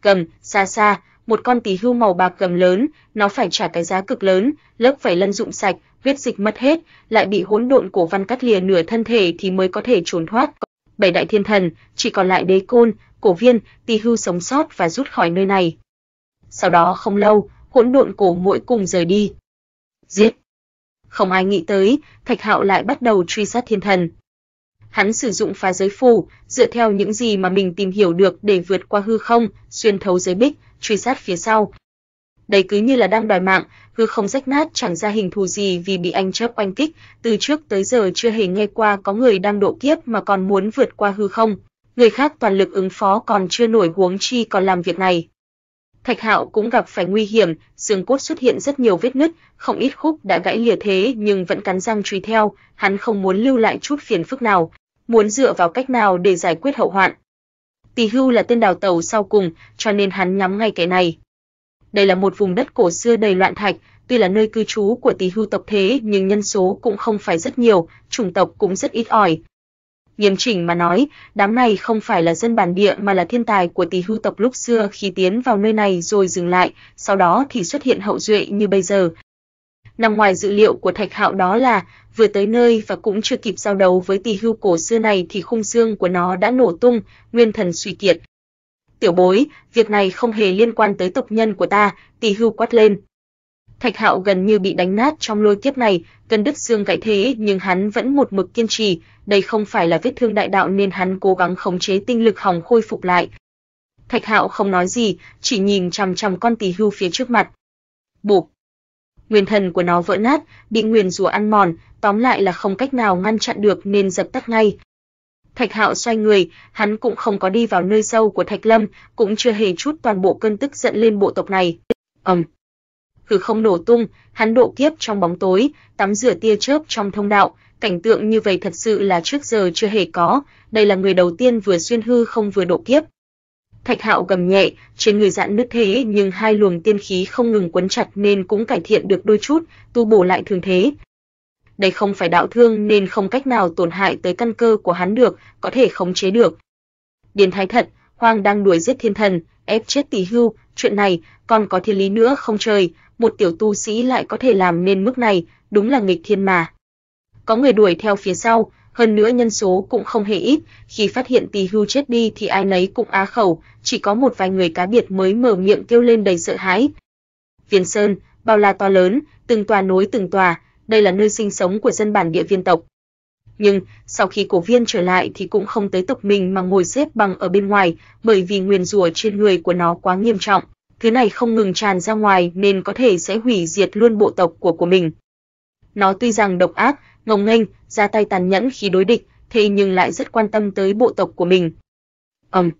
Cầm, xa xa, một con tí hưu màu bạc cầm lớn, nó phải trả cái giá cực lớn, lớp phải lân dụng sạch, huyết dịch mất hết, lại bị hỗn độn cổ văn cắt lìa nửa thân thể thì mới có thể trốn thoát. Bảy đại thiên thần, chỉ còn lại đế côn, cổ viên, tí hưu sống sót và rút khỏi nơi này. Sau đó không lâu, hỗn độn cổ mỗi cùng rời đi. Giết! Không ai nghĩ tới, Thạch Hạo lại bắt đầu truy sát thiên thần. Hắn sử dụng phá giới phù, dựa theo những gì mà mình tìm hiểu được để vượt qua hư không, xuyên thấu giới bích, truy sát phía sau. Đây cứ như là đang đòi mạng, hư không rách nát chẳng ra hình thù gì vì bị anh chớp oanh kích, từ trước tới giờ chưa hề nghe qua có người đang độ kiếp mà còn muốn vượt qua hư không. Người khác toàn lực ứng phó còn chưa nổi huống chi còn làm việc này. Thạch Hạo cũng gặp phải nguy hiểm, xương cốt xuất hiện rất nhiều vết nứt, không ít khúc đã gãy lìa thế nhưng vẫn cắn răng truy theo, hắn không muốn lưu lại chút phiền phức nào, muốn dựa vào cách nào để giải quyết hậu hoạn. Tỷ Hưu là tên đào tẩu sau cùng, cho nên hắn nhắm ngay cái này. Đây là một vùng đất cổ xưa đầy loạn thạch, tuy là nơi cư trú của Tỷ Hưu tộc thế nhưng nhân số cũng không phải rất nhiều, chủng tộc cũng rất ít ỏi, Nghiêm chỉnh mà nói, đám này không phải là dân bản địa mà là thiên tài của tỷ hưu tộc lúc xưa khi tiến vào nơi này rồi dừng lại, sau đó thì xuất hiện hậu duệ như bây giờ. Nằm ngoài dự liệu của Thạch Hạo đó là, vừa tới nơi và cũng chưa kịp giao đấu với tỷ hưu cổ xưa này thì khung xương của nó đã nổ tung, nguyên thần suy kiệt. Tiểu bối, việc này không hề liên quan tới tộc nhân của ta, tỷ hưu quát lên. Thạch Hạo gần như bị đánh nát trong lôi kiếp này, Cần Đức Dương gãy thế nhưng hắn vẫn một mực kiên trì, đây không phải là vết thương đại đạo nên hắn cố gắng khống chế tinh lực hòng khôi phục lại. Thạch Hạo không nói gì, chỉ nhìn chằm chằm con tỷ hưu phía trước mặt. Bụp. Nguyên thần của nó vỡ nát, bị Nguyên rủa ăn mòn, tóm lại là không cách nào ngăn chặn được nên dập tắt ngay. Thạch Hạo xoay người, hắn cũng không có đi vào nơi sâu của Thạch Lâm, cũng chưa hề chút toàn bộ cơn tức giận lên bộ tộc này. Ầm. Um hư không nổ tung, hắn độ kiếp trong bóng tối, tắm rửa tia chớp trong thông đạo, cảnh tượng như vậy thật sự là trước giờ chưa hề có, đây là người đầu tiên vừa xuyên hư không vừa độ kiếp. Thạch Hạo gầm nhẹ, trên người dạn nứt thế nhưng hai luồng tiên khí không ngừng quấn chặt nên cũng cải thiện được đôi chút, tu bổ lại thường thế. Đây không phải đạo thương nên không cách nào tổn hại tới căn cơ của hắn được, có thể khống chế được. Điền Thái thật, Hoang đang đuổi giết thiên thần, ép chết Tỷ Hưu, chuyện này còn có thiên lý nữa không trời, một tiểu tu sĩ lại có thể làm nên mức này, đúng là nghịch thiên mà. Có người đuổi theo phía sau, hơn nữa nhân số cũng không hề ít, khi phát hiện Tỳ Hưu chết đi thì ai nấy cũng á khẩu, chỉ có một vài người cá biệt mới mở miệng kêu lên đầy sợ hãi. Viên Sơn, bao la to lớn, từng tòa núi từng tòa, đây là nơi sinh sống của dân bản địa viên tộc. Nhưng, sau khi cổ viên trở lại thì cũng không tới tộc mình mà ngồi xếp bằng ở bên ngoài, bởi vì nguyền rủa trên người của nó quá nghiêm trọng thứ này không ngừng tràn ra ngoài nên có thể sẽ hủy diệt luôn bộ tộc của của mình. Nó tuy rằng độc ác, ngông nghênh, ra tay tàn nhẫn khi đối địch, thế nhưng lại rất quan tâm tới bộ tộc của mình. Ầm. Um.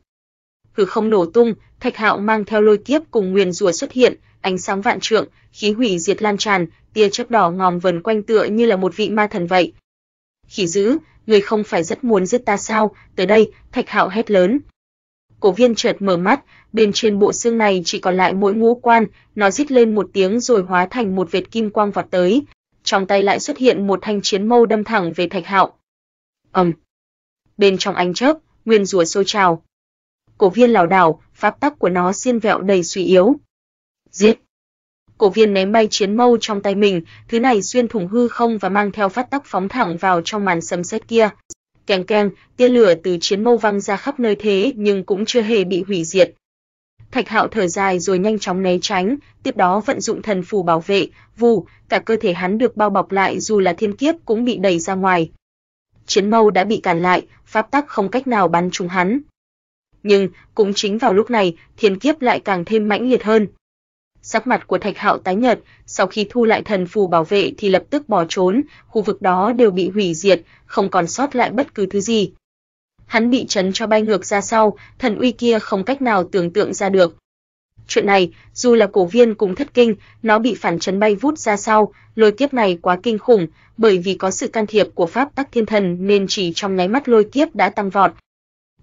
Hư không nổ tung, Thạch Hạo mang theo lôi kiếp cùng nguyên rủa xuất hiện, ánh sáng vạn trượng, khí hủy diệt lan tràn, tia chớp đỏ ngòm vần quanh tựa như là một vị ma thần vậy. Khỉ dữ, ngươi không phải rất muốn giết ta sao? Tới đây, Thạch Hạo hét lớn, Cổ Viên chợt mở mắt, bên trên bộ xương này chỉ còn lại mỗi ngũ quan, nó rít lên một tiếng rồi hóa thành một vệt kim quang vọt tới, trong tay lại xuất hiện một thanh chiến mâu đâm thẳng về Thạch Hạo. Ầm. Um. Bên trong ánh chớp, nguyên rủa sôi trào. Cổ Viên lảo đảo, pháp tắc của nó xiên vẹo đầy suy yếu. Giết. Cổ Viên ném bay chiến mâu trong tay mình, thứ này xuyên thủng hư không và mang theo phát tắc phóng thẳng vào trong màn sấm sét kia keng keng, tia lửa từ chiến mâu văng ra khắp nơi thế nhưng cũng chưa hề bị hủy diệt. Thạch Hạo thở dài rồi nhanh chóng né tránh, tiếp đó vận dụng thần phù bảo vệ, vù, cả cơ thể hắn được bao bọc lại dù là thiên kiếp cũng bị đẩy ra ngoài. Chiến mâu đã bị cản lại, pháp tắc không cách nào bắn trúng hắn. Nhưng, cũng chính vào lúc này, thiên kiếp lại càng thêm mãnh liệt hơn. Sắc mặt của Thạch Hạo tái nhợt, sau khi thu lại thần phù bảo vệ thì lập tức bỏ trốn, khu vực đó đều bị hủy diệt, không còn sót lại bất cứ thứ gì. Hắn bị chấn cho bay ngược ra sau, thần uy kia không cách nào tưởng tượng ra được. Chuyện này, dù là cổ viên cũng thất kinh, nó bị phản chấn bay vút ra sau, lôi kiếp này quá kinh khủng, bởi vì có sự can thiệp của pháp tắc thiên thần nên chỉ trong nháy mắt lôi kiếp đã tăng vọt,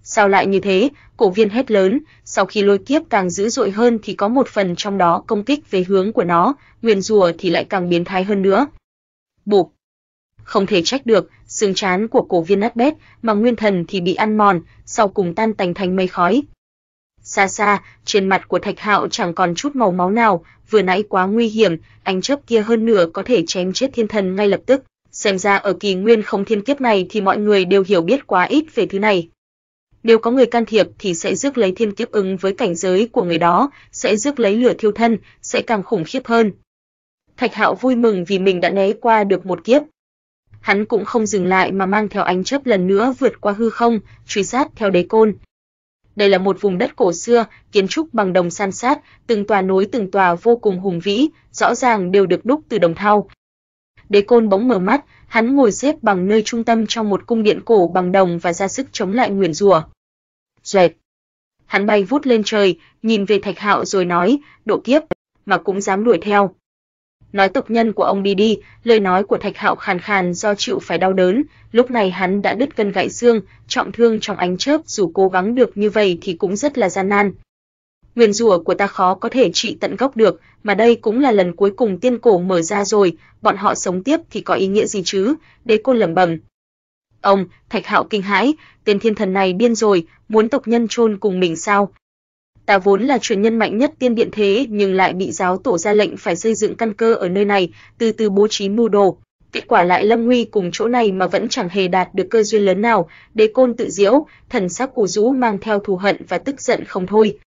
Sao lại như thế? Cổ viên hét lớn, sau khi lôi kiếp càng dữ dội hơn thì có một phần trong đó công kích về hướng của nó, nguyên rùa thì lại càng biến thái hơn nữa. Bụp. Không thể trách được, xương trán của cổ viên nát bét, mà nguyên thần thì bị ăn mòn, sau cùng tan tành thành mây khói. Xa xa, trên mặt của Thạch Hạo chẳng còn chút màu máu nào, vừa nãy quá nguy hiểm, ánh chớp kia hơn nửa có thể chém chết thiên thần ngay lập tức. Xem ra ở kỳ nguyên không thiên kiếp này thì mọi người đều hiểu biết quá ít về thứ này nếu có người can thiệp thì sẽ rước lấy thiên kiếp ứng với cảnh giới của người đó, sẽ rước lấy lửa thiêu thân, sẽ càng khủng khiếp hơn. Thạch Hạo vui mừng vì mình đã né qua được một kiếp. Hắn cũng không dừng lại mà mang theo ánh chớp lần nữa vượt qua hư không, truy sát theo đế côn. Đây là một vùng đất cổ xưa, kiến trúc bằng đồng san sát, từng tòa núi từng tòa vô cùng hùng vĩ, rõ ràng đều được đúc từ đồng thau. Đế côn bỗng mở mắt, hắn ngồi xếp bằng nơi trung tâm trong một cung điện cổ bằng đồng và ra sức chống lại nguyền rủa duyệt. Hắn bay vút lên trời, nhìn về Thạch Hạo rồi nói, độ kiếp, mà cũng dám đuổi theo. Nói tục nhân của ông đi đi, lời nói của Thạch Hạo khàn khàn do chịu phải đau đớn, lúc này hắn đã đứt gân gãy xương, trọng thương trong ánh chớp dù cố gắng được như vậy thì cũng rất là gian nan. Nguyên rùa của ta khó có thể trị tận gốc được, mà đây cũng là lần cuối cùng tiên cổ mở ra rồi, bọn họ sống tiếp thì có ý nghĩa gì chứ? Đế cô lẩm bẩm, Ông, Thạch Hạo kinh hãi, tên thiên thần này điên rồi, muốn tộc nhân chôn cùng mình sao? Ta vốn là truyền nhân mạnh nhất tiên điện thế nhưng lại bị giáo tổ ra lệnh phải xây dựng căn cơ ở nơi này, từ từ bố trí mưu đồ. Kết quả lại Lâm Nguy cùng chỗ này mà vẫn chẳng hề đạt được cơ duyên lớn nào, đế côn tự diễu, thần sắc cổ rũ mang theo thù hận và tức giận không thôi.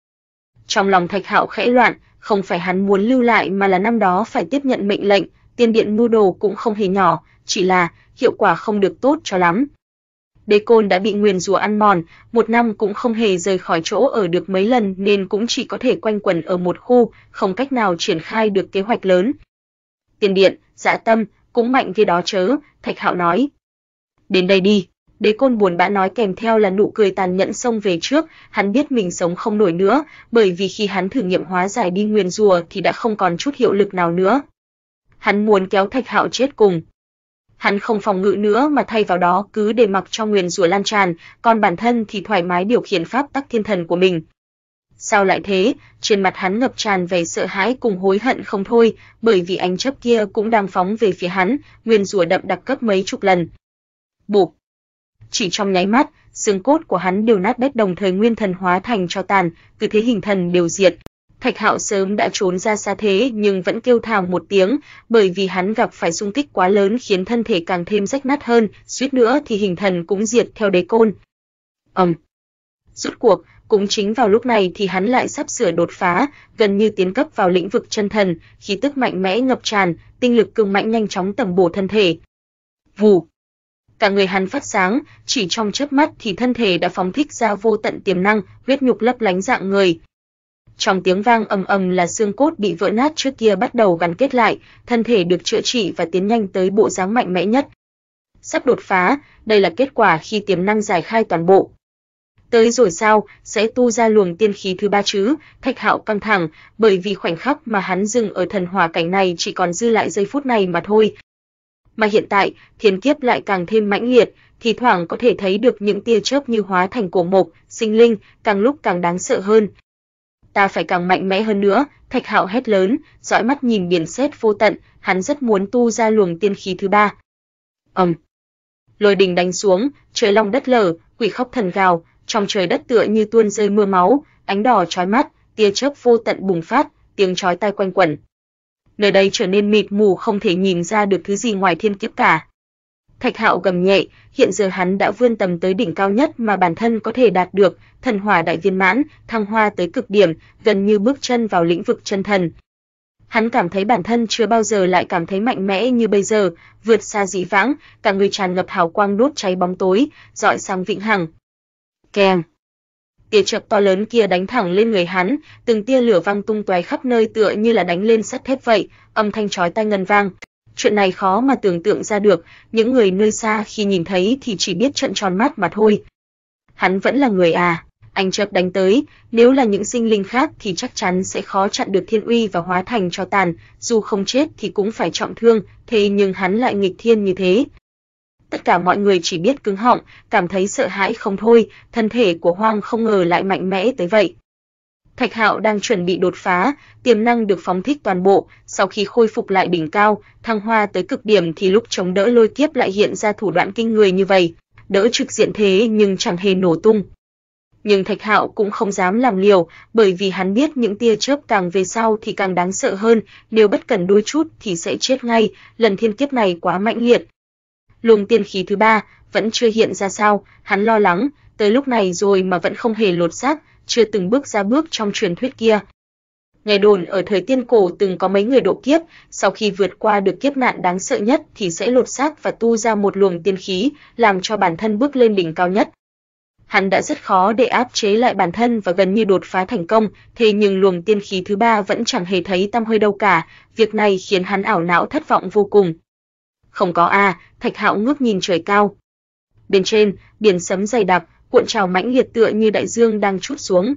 Trong lòng Thạch Hạo khẽ loạn, không phải hắn muốn lưu lại mà là năm đó phải tiếp nhận mệnh lệnh, tiên điện mưu đồ cũng không hề nhỏ, chỉ là hiệu quả không được tốt cho lắm. Đế Côn đã bị nguyền rủa ăn mòn, một năm cũng không hề rời khỏi chỗ ở được mấy lần nên cũng chỉ có thể quanh quẩn ở một khu, không cách nào triển khai được kế hoạch lớn. Tiền điện, dạ tâm, cũng mạnh kia đó chớ, Thạch Hạo nói. Đến đây đi, Đế Côn buồn bã nói kèm theo là nụ cười tàn nhẫn xông về trước, hắn biết mình sống không nổi nữa, bởi vì khi hắn thử nghiệm hóa giải đi nguyền rùa thì đã không còn chút hiệu lực nào nữa. Hắn muốn kéo Thạch Hạo chết cùng, hắn không phòng ngự nữa mà thay vào đó cứ để mặc cho nguyên rủa lan tràn, còn bản thân thì thoải mái điều khiển pháp tắc thiên thần của mình. Sao lại thế? Trên mặt hắn ngập tràn vẻ sợ hãi cùng hối hận không thôi, bởi vì ánh chớp kia cũng đang phóng về phía hắn, nguyên rủa đậm đặc cấp mấy chục lần. Bụp. Chỉ trong nháy mắt, xương cốt của hắn đều nát bét đồng thời nguyên thần hóa thành cho tàn, cứ thế hình thần đều diệt, Thạch Hạo sớm đã trốn ra xa thế nhưng vẫn kêu thào một tiếng, bởi vì hắn gặp phải xung kích quá lớn khiến thân thể càng thêm rách nát hơn, suýt nữa thì hình thần cũng diệt theo đế côn. Ầm. Um. Rút cuộc, cũng chính vào lúc này thì hắn lại sắp sửa đột phá, gần như tiến cấp vào lĩnh vực chân thần, khí tức mạnh mẽ ngập tràn, tinh lực cường mạnh nhanh chóng tầm bổ thân thể. Vù. Cả người hắn phát sáng, chỉ trong chớp mắt thì thân thể đã phóng thích ra vô tận tiềm năng, huyết nhục lấp lánh dạng người, trong tiếng vang ầm ầm là xương cốt bị vỡ nát trước kia bắt đầu gắn kết lại, thân thể được chữa trị và tiến nhanh tới bộ dáng mạnh mẽ nhất. Sắp đột phá, đây là kết quả khi tiềm năng giải khai toàn bộ. Tới rồi sao, sẽ tu ra luồng tiên khí thứ ba chứ? Thạch Hạo căng thẳng, bởi vì khoảnh khắc mà hắn dừng ở thần hỏa cảnh này chỉ còn dư lại giây phút này mà thôi. Mà hiện tại, thiên kiếp lại càng thêm mãnh liệt, thì thoảng có thể thấy được những tia chớp như hóa thành cổ mộc, sinh linh, càng lúc càng đáng sợ hơn ta phải càng mạnh mẽ hơn nữa, Thạch Hạo hét lớn, dõi mắt nhìn biển sét vô tận, hắn rất muốn tu ra luồng tiên khí thứ ba. Ầm. Lôi đình đánh xuống, trời long đất lở, quỷ khóc thần gào, trong trời đất tựa như tuôn rơi mưa máu, ánh đỏ chói mắt, tia chớp vô tận bùng phát, tiếng chói tai quanh quẩn. Nơi đây trở nên mịt mù không thể nhìn ra được thứ gì ngoài thiên kiếp cả. Thạch Hạo gầm nhẹ, hiện giờ hắn đã vươn tầm tới đỉnh cao nhất mà bản thân có thể đạt được, thần hỏa đại viên mãn, thăng hoa tới cực điểm, gần như bước chân vào lĩnh vực chân thần. Hắn cảm thấy bản thân chưa bao giờ lại cảm thấy mạnh mẽ như bây giờ, vượt xa dị vãng, cả người tràn ngập hào quang đốt cháy bóng tối, dọi sang vĩnh hằng. Keng. Tia chớp to lớn kia đánh thẳng lên người hắn, từng tia lửa văng tung tóe khắp nơi tựa như là đánh lên sắt thép vậy, âm thanh chói tai ngân vang chuyện này khó mà tưởng tượng ra được, những người nơi xa khi nhìn thấy thì chỉ biết trợn tròn mắt mà thôi. Hắn vẫn là người à? Anh chợt đánh tới, nếu là những sinh linh khác thì chắc chắn sẽ khó chặn được thiên uy và hóa thành cho tàn, dù không chết thì cũng phải trọng thương, thế nhưng hắn lại nghịch thiên như thế. Tất cả mọi người chỉ biết cứng họng, cảm thấy sợ hãi không thôi, thân thể của Hoang không ngờ lại mạnh mẽ tới vậy. Thạch Hạo đang chuẩn bị đột phá, tiềm năng được phóng thích toàn bộ, sau khi khôi phục lại đỉnh cao, thăng hoa tới cực điểm thì lúc chống đỡ lôi kiếp lại hiện ra thủ đoạn kinh người như vậy, đỡ trực diện thế nhưng chẳng hề nổ tung. Nhưng Thạch Hạo cũng không dám làm liều, bởi vì hắn biết những tia chớp càng về sau thì càng đáng sợ hơn, nếu bất cẩn đuôi chút thì sẽ chết ngay, lần thiên kiếp này quá mạnh liệt. Luồng tiên khí thứ ba vẫn chưa hiện ra sao, hắn lo lắng, tới lúc này rồi mà vẫn không hề lột xác, chưa từng bước ra bước trong truyền thuyết kia. Nghe đồn ở thời tiên cổ từng có mấy người độ kiếp, sau khi vượt qua được kiếp nạn đáng sợ nhất thì sẽ lột xác và tu ra một luồng tiên khí, làm cho bản thân bước lên đỉnh cao nhất. Hắn đã rất khó để áp chế lại bản thân và gần như đột phá thành công, thế nhưng luồng tiên khí thứ ba vẫn chẳng hề thấy tăm hơi đâu cả, việc này khiến hắn ảo não thất vọng vô cùng. Không có a, Thạch Hạo ngước nhìn trời cao. Bên trên, biển sấm dày đặc, cuộn trào mãnh liệt tựa như đại dương đang trút xuống.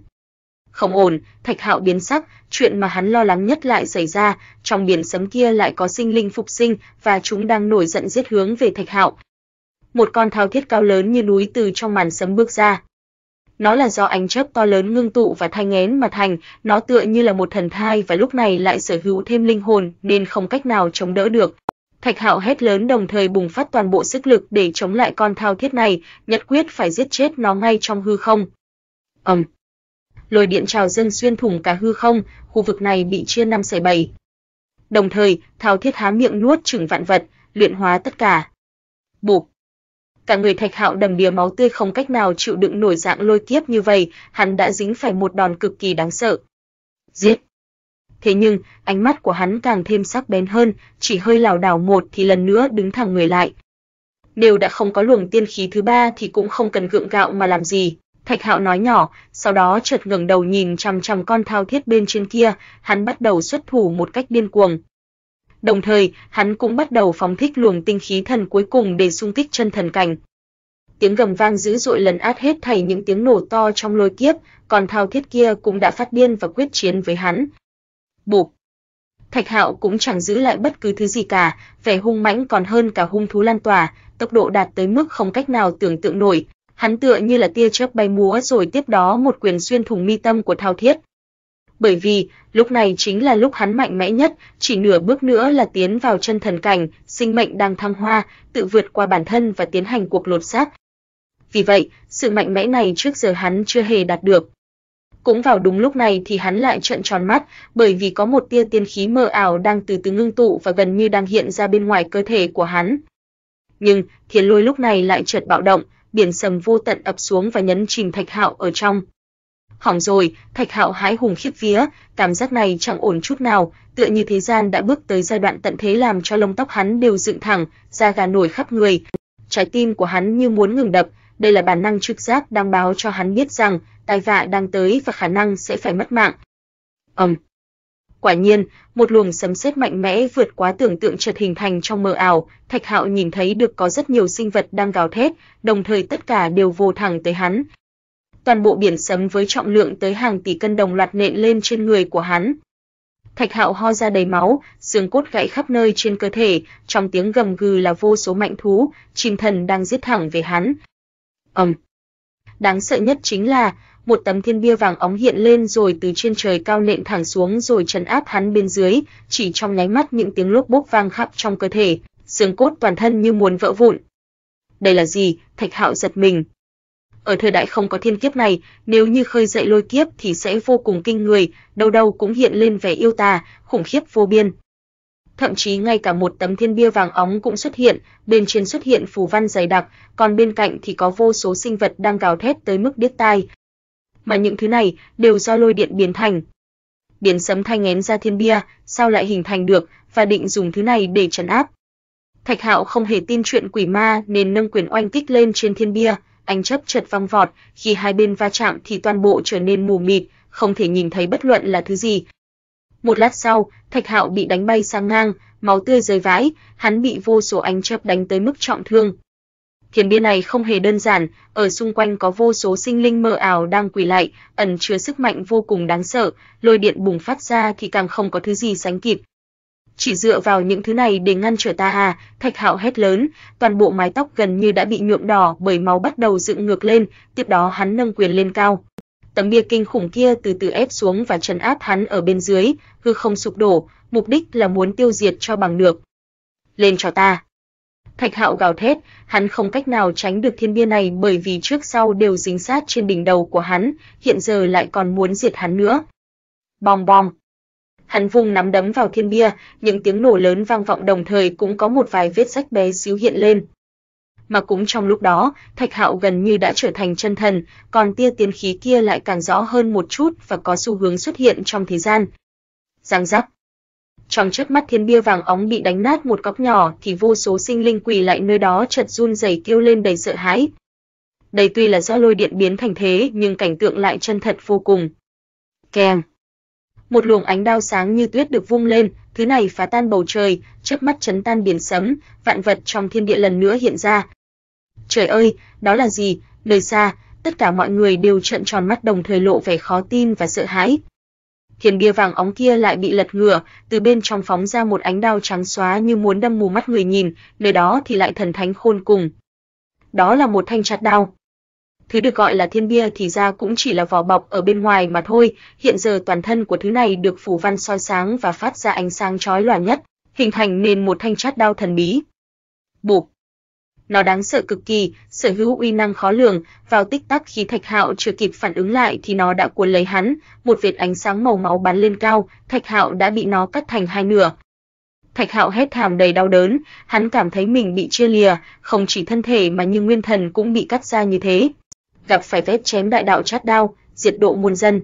Không ổn, Thạch Hạo biến sắc, chuyện mà hắn lo lắng nhất lại xảy ra, trong biển sấm kia lại có sinh linh phục sinh và chúng đang nổi giận giết hướng về Thạch Hạo. Một con thao thiết cao lớn như núi từ trong màn sấm bước ra. Nó là do ánh chớp to lớn ngưng tụ và thanh ngén mà thành, nó tựa như là một thần thai và lúc này lại sở hữu thêm linh hồn nên không cách nào chống đỡ được. Thạch Hạo hét lớn đồng thời bùng phát toàn bộ sức lực để chống lại con thao thiết này, nhất quyết phải giết chết nó ngay trong hư không. Ầm. Um. Lôi điện trào dân xuyên thủng cả hư không, khu vực này bị chia năm xẻ bảy. Đồng thời, thao thiết há miệng nuốt chửng vạn vật, luyện hóa tất cả. Bụp. Cả người Thạch Hạo đầm đìa máu tươi không cách nào chịu đựng nổi dạng lôi kiếp như vậy, hắn đã dính phải một đòn cực kỳ đáng sợ. Giết thế nhưng ánh mắt của hắn càng thêm sắc bén hơn, chỉ hơi lảo đảo một thì lần nữa đứng thẳng người lại. nếu đã không có luồng tiên khí thứ ba thì cũng không cần gượng gạo mà làm gì, Thạch Hạo nói nhỏ, sau đó chợt ngẩng đầu nhìn chằm chằm con thao thiết bên trên kia, hắn bắt đầu xuất thủ một cách điên cuồng. Đồng thời, hắn cũng bắt đầu phóng thích luồng tinh khí thần cuối cùng để xung kích chân thần cảnh. Tiếng gầm vang dữ dội lần át hết thảy những tiếng nổ to trong lôi kiếp, còn thao thiết kia cũng đã phát điên và quyết chiến với hắn, Bụp. Thạch Hạo cũng chẳng giữ lại bất cứ thứ gì cả, vẻ hung mãnh còn hơn cả hung thú lan tỏa, tốc độ đạt tới mức không cách nào tưởng tượng nổi, hắn tựa như là tia chớp bay múa rồi tiếp đó một quyền xuyên thủng mi tâm của Thao Thiết. Bởi vì, lúc này chính là lúc hắn mạnh mẽ nhất, chỉ nửa bước nữa là tiến vào chân thần cảnh, sinh mệnh đang thăng hoa, tự vượt qua bản thân và tiến hành cuộc lột xác. Vì vậy, sự mạnh mẽ này trước giờ hắn chưa hề đạt được. Cũng vào đúng lúc này thì hắn lại trợn tròn mắt, bởi vì có một tia tiên khí mờ ảo đang từ từ ngưng tụ và gần như đang hiện ra bên ngoài cơ thể của hắn. Nhưng, thiên lôi lúc này lại chợt bạo động, biển sầm vô tận ập xuống và nhấn chìm Thạch Hạo ở trong. Hỏng rồi, Thạch Hạo hái hùng khiếp vía, cảm giác này chẳng ổn chút nào, tựa như thế gian đã bước tới giai đoạn tận thế làm cho lông tóc hắn đều dựng thẳng, da gà nổi khắp người. Trái tim của hắn như muốn ngừng đập, đây là bản năng trực giác đang báo cho hắn biết rằng tai vạ đang tới và khả năng sẽ phải mất mạng. Ầm. Quả nhiên, một luồng sấm sét mạnh mẽ vượt quá tưởng tượng chợt hình thành trong mờ ảo, Thạch Hạo nhìn thấy được có rất nhiều sinh vật đang gào thét, đồng thời tất cả đều vô thẳng tới hắn. Toàn bộ biển sấm với trọng lượng tới hàng tỷ cân đồng loạt nện lên trên người của hắn. Thạch Hạo ho ra đầy máu, xương cốt gãy khắp nơi trên cơ thể, trong tiếng gầm gừ là vô số mạnh thú, chim thần đang giết thẳng về hắn. Ầm. đáng sợ nhất chính là một tấm thiên bia vàng óng hiện lên rồi từ trên trời cao nện thẳng xuống rồi trấn áp hắn bên dưới, chỉ trong nháy mắt những tiếng lốp bốc vang khắp trong cơ thể, xương cốt toàn thân như muốn vỡ vụn. Đây là gì? Thạch Hạo giật mình. Ở thời đại không có thiên kiếp này, nếu như khơi dậy lôi kiếp thì sẽ vô cùng kinh người, đâu đâu cũng hiện lên vẻ yêu tà, khủng khiếp vô biên thậm chí ngay cả một tấm thiên bia vàng óng cũng xuất hiện, bên trên xuất hiện phù văn dày đặc, còn bên cạnh thì có vô số sinh vật đang gào thét tới mức điếc tai, mà những thứ này đều do lôi điện biến thành. Biến sấm thanh ném ra thiên bia, sao lại hình thành được và định dùng thứ này để trấn áp. Thạch Hạo không hề tin chuyện quỷ ma nên nâng quyền oanh kích lên trên thiên bia, ánh chớp chợt vang vọt, khi hai bên va chạm thì toàn bộ trở nên mù mịt, không thể nhìn thấy bất luận là thứ gì. Một lát sau, Thạch Hạo bị đánh bay sang ngang, máu tươi rơi vãi, hắn bị vô số ánh chớp đánh tới mức trọng thương. Thiền bia này không hề đơn giản, ở xung quanh có vô số sinh linh mơ ảo đang quỳ lại, ẩn chứa sức mạnh vô cùng đáng sợ, lôi điện bùng phát ra thì càng không có thứ gì sánh kịp. Chỉ dựa vào những thứ này để ngăn trở ta à, Thạch Hạo hét lớn, toàn bộ mái tóc gần như đã bị nhuộm đỏ bởi máu bắt đầu dựng ngược lên, tiếp đó hắn nâng quyền lên cao. Tấm bia kinh khủng kia từ từ ép xuống và trấn áp hắn ở bên dưới, hư không sụp đổ, mục đích là muốn tiêu diệt cho bằng được. Lên cho ta! Thạch Hạo gào thét, hắn không cách nào tránh được thiên bia này bởi vì trước sau đều dính sát trên đỉnh đầu của hắn, hiện giờ lại còn muốn diệt hắn nữa. Bong bong. Hắn vung nắm đấm vào thiên bia, những tiếng nổ lớn vang vọng đồng thời cũng có một vài vết rách bé xíu hiện lên. Mà cũng trong lúc đó, Thạch Hạo gần như đã trở thành chân thần, còn tia tiên khí kia lại càng rõ hơn một chút và có xu hướng xuất hiện trong thời gian. Giang giác trong chớp mắt thiên bia vàng óng bị đánh nát một góc nhỏ thì vô số sinh linh quỳ lại nơi đó chật run rẩy kêu lên đầy sợ hãi. Đây tuy là do lôi điện biến thành thế nhưng cảnh tượng lại chân thật vô cùng. Keng. Một luồng ánh đao sáng như tuyết được vung lên, thứ này phá tan bầu trời, chớp mắt chấn tan biển sấm, vạn vật trong thiên địa lần nữa hiện ra. Trời ơi, đó là gì? Nơi xa, tất cả mọi người đều trợn tròn mắt đồng thời lộ vẻ khó tin và sợ hãi thiền bia vàng óng kia lại bị lật ngửa, từ bên trong phóng ra một ánh đao trắng xóa như muốn đâm mù mắt người nhìn, nơi đó thì lại thần thánh khôn cùng. Đó là một thanh chặt đao. Thứ được gọi là thiên bia thì ra cũng chỉ là vỏ bọc ở bên ngoài mà thôi, hiện giờ toàn thân của thứ này được phủ văn soi sáng và phát ra ánh sáng chói lòa nhất, hình thành nên một thanh chát đao thần bí. Bụp nó đáng sợ cực kỳ, sở hữu uy năng khó lường, vào tích tắc khi Thạch Hạo chưa kịp phản ứng lại thì nó đã cuốn lấy hắn, một vệt ánh sáng màu máu bắn lên cao, Thạch Hạo đã bị nó cắt thành hai nửa. Thạch Hạo hét thảm đầy đau đớn, hắn cảm thấy mình bị chia lìa, không chỉ thân thể mà như nguyên thần cũng bị cắt ra như thế. Gặp phải vết chém đại đạo chát đao, diệt độ muôn dân.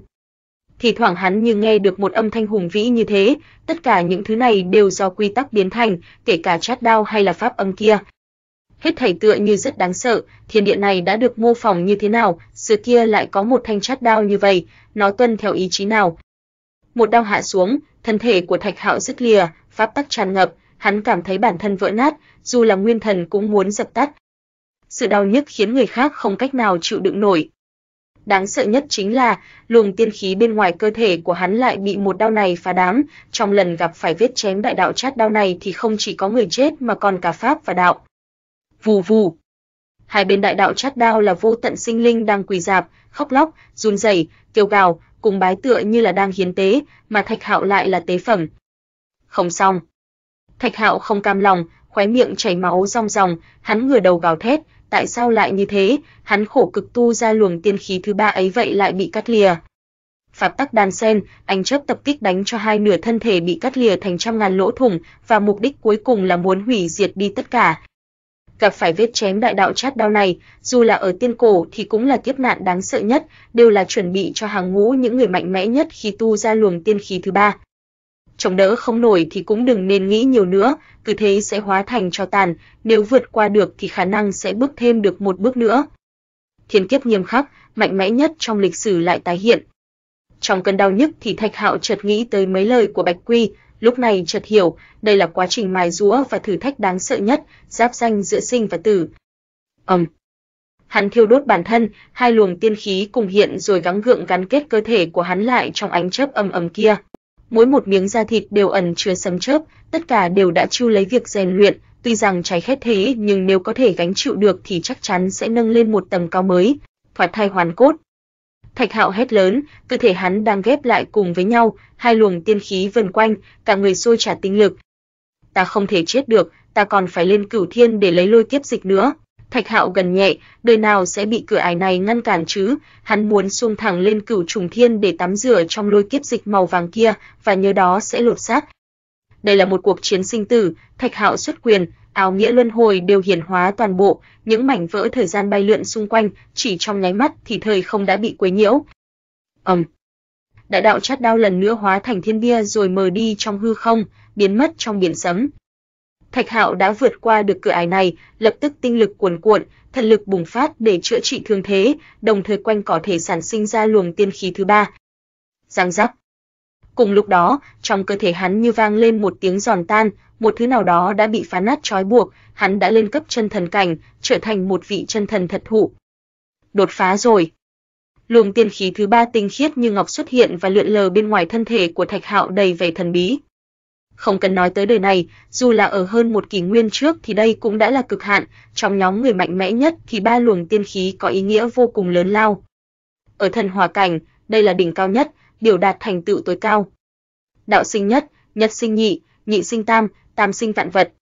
Thì thoảng hắn như nghe được một âm thanh hùng vĩ như thế, tất cả những thứ này đều do quy tắc biến thành, kể cả chát đao hay là pháp âm kia, hết thảy tựa như rất đáng sợ, thiên địa này đã được mô phỏng như thế nào, xưa kia lại có một thanh chát đao như vậy, nó tuân theo ý chí nào. Một đao hạ xuống, thân thể của Thạch Hạo rứt lìa, pháp tắc tràn ngập, hắn cảm thấy bản thân vỡ nát, dù là nguyên thần cũng muốn dập tắt. Sự đau nhức khiến người khác không cách nào chịu đựng nổi. Đáng sợ nhất chính là, luồng tiên khí bên ngoài cơ thể của hắn lại bị một đao này phá đám, trong lần gặp phải vết chém đại đạo chát đao này thì không chỉ có người chết mà còn cả pháp và đạo Vù vù. Hai bên đại đạo chát đao là vô tận sinh linh đang quỳ dạp, khóc lóc, run rẩy, kêu gào, cùng bái tựa như là đang hiến tế, mà Thạch Hạo lại là tế phẩm. Không xong. Thạch Hạo không cam lòng, khóe miệng chảy máu ròng ròng, hắn ngửa đầu gào thét, tại sao lại như thế, hắn khổ cực tu ra luồng tiên khí thứ ba ấy vậy lại bị cắt lìa. Pháp tắc đàn sen, anh chớp tập kích đánh cho hai nửa thân thể bị cắt lìa thành trăm ngàn lỗ thủng và mục đích cuối cùng là muốn hủy diệt đi tất cả, gặp phải vết chém đại đạo chát đau này, dù là ở tiên cổ thì cũng là kiếp nạn đáng sợ nhất, đều là chuẩn bị cho hàng ngũ những người mạnh mẽ nhất khi tu ra luồng tiên khí thứ ba. Chống đỡ không nổi thì cũng đừng nên nghĩ nhiều nữa, cứ thế sẽ hóa thành cho tàn, nếu vượt qua được thì khả năng sẽ bước thêm được một bước nữa. Thiên kiếp nghiêm khắc, mạnh mẽ nhất trong lịch sử lại tái hiện. Trong cơn đau nhức thì Thạch Hạo chợt nghĩ tới mấy lời của Bạch Quy, Lúc này chợt hiểu, đây là quá trình mài rũa và thử thách đáng sợ nhất, giáp danh giữa sinh và tử. Ầm. Hắn thiêu đốt bản thân, hai luồng tiên khí cùng hiện rồi gắng gượng gắn kết cơ thể của hắn lại trong ánh chớp âm ầm kia. Mỗi một miếng da thịt đều ẩn chứa sấm chớp, tất cả đều đã chu lấy việc rèn luyện, tuy rằng cháy khét thế nhưng nếu có thể gánh chịu được thì chắc chắn sẽ nâng lên một tầm cao mới. Thoát thai hoàn cốt, Thạch Hạo hét lớn, cơ thể hắn đang ghép lại cùng với nhau, hai luồng tiên khí vần quanh, cả người sôi trả tinh lực. Ta không thể chết được, ta còn phải lên Cửu Thiên để lấy lôi kiếp dịch nữa. Thạch Hạo gần nhẹ, đời nào sẽ bị cửa ải này ngăn cản chứ? Hắn muốn xung thẳng lên Cửu Trùng Thiên để tắm rửa trong lôi kiếp dịch màu vàng kia và nhớ đó sẽ lột xác. Đây là một cuộc chiến sinh tử, Thạch Hạo xuất quyền, áo nghĩa luân hồi đều hiển hóa toàn bộ, những mảnh vỡ thời gian bay lượn xung quanh, chỉ trong nháy mắt thì thời không đã bị quấy nhiễu. Ầm. Um. Đại đạo chát đao lần nữa hóa thành thiên bia rồi mờ đi trong hư không, biến mất trong biển sấm. Thạch Hạo đã vượt qua được cửa ải này, lập tức tinh lực cuồn cuộn, thần lực bùng phát để chữa trị thương thế, đồng thời quanh cỏ thể sản sinh ra luồng tiên khí thứ ba. Giang giáp. Cùng lúc đó, trong cơ thể hắn như vang lên một tiếng giòn tan, một thứ nào đó đã bị phá nát trói buộc, hắn đã lên cấp chân thần cảnh, trở thành một vị chân thần thật thụ. Đột phá rồi. Luồng tiên khí thứ ba tinh khiết như ngọc xuất hiện và lượn lờ bên ngoài thân thể của Thạch Hạo đầy vẻ thần bí. Không cần nói tới đời này, dù là ở hơn một kỷ nguyên trước thì đây cũng đã là cực hạn, trong nhóm người mạnh mẽ nhất thì ba luồng tiên khí có ý nghĩa vô cùng lớn lao. Ở thần hòa cảnh, đây là đỉnh cao nhất, biểu đạt thành tựu tối cao. Đạo sinh nhất, nhất sinh nhị, nhị sinh tam, tam sinh vạn vật.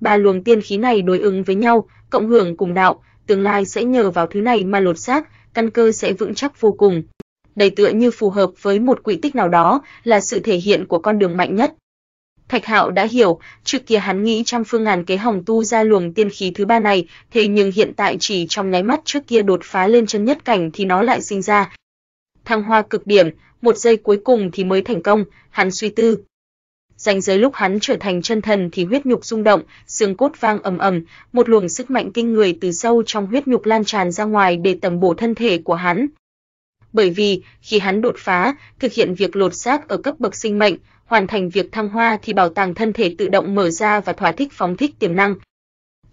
Ba luồng tiên khí này đối ứng với nhau, cộng hưởng cùng đạo, tương lai sẽ nhờ vào thứ này mà lột xác, căn cơ sẽ vững chắc vô cùng. Đầy tựa như phù hợp với một quỹ tích nào đó, là sự thể hiện của con đường mạnh nhất. Thạch Hạo đã hiểu, trước kia hắn nghĩ trăm phương ngàn kế hồng tu ra luồng tiên khí thứ ba này, thế nhưng hiện tại chỉ trong nháy mắt trước kia đột phá lên chân nhất cảnh thì nó lại sinh ra, thăng hoa cực điểm, một giây cuối cùng thì mới thành công, hắn suy tư. Dành giới lúc hắn trở thành chân thần thì huyết nhục rung động, xương cốt vang ầm ầm, một luồng sức mạnh kinh người từ sâu trong huyết nhục lan tràn ra ngoài để tầm bổ thân thể của hắn. Bởi vì, khi hắn đột phá, thực hiện việc lột xác ở cấp bậc sinh mệnh, hoàn thành việc thăng hoa thì bảo tàng thân thể tự động mở ra và thỏa thích phóng thích tiềm năng,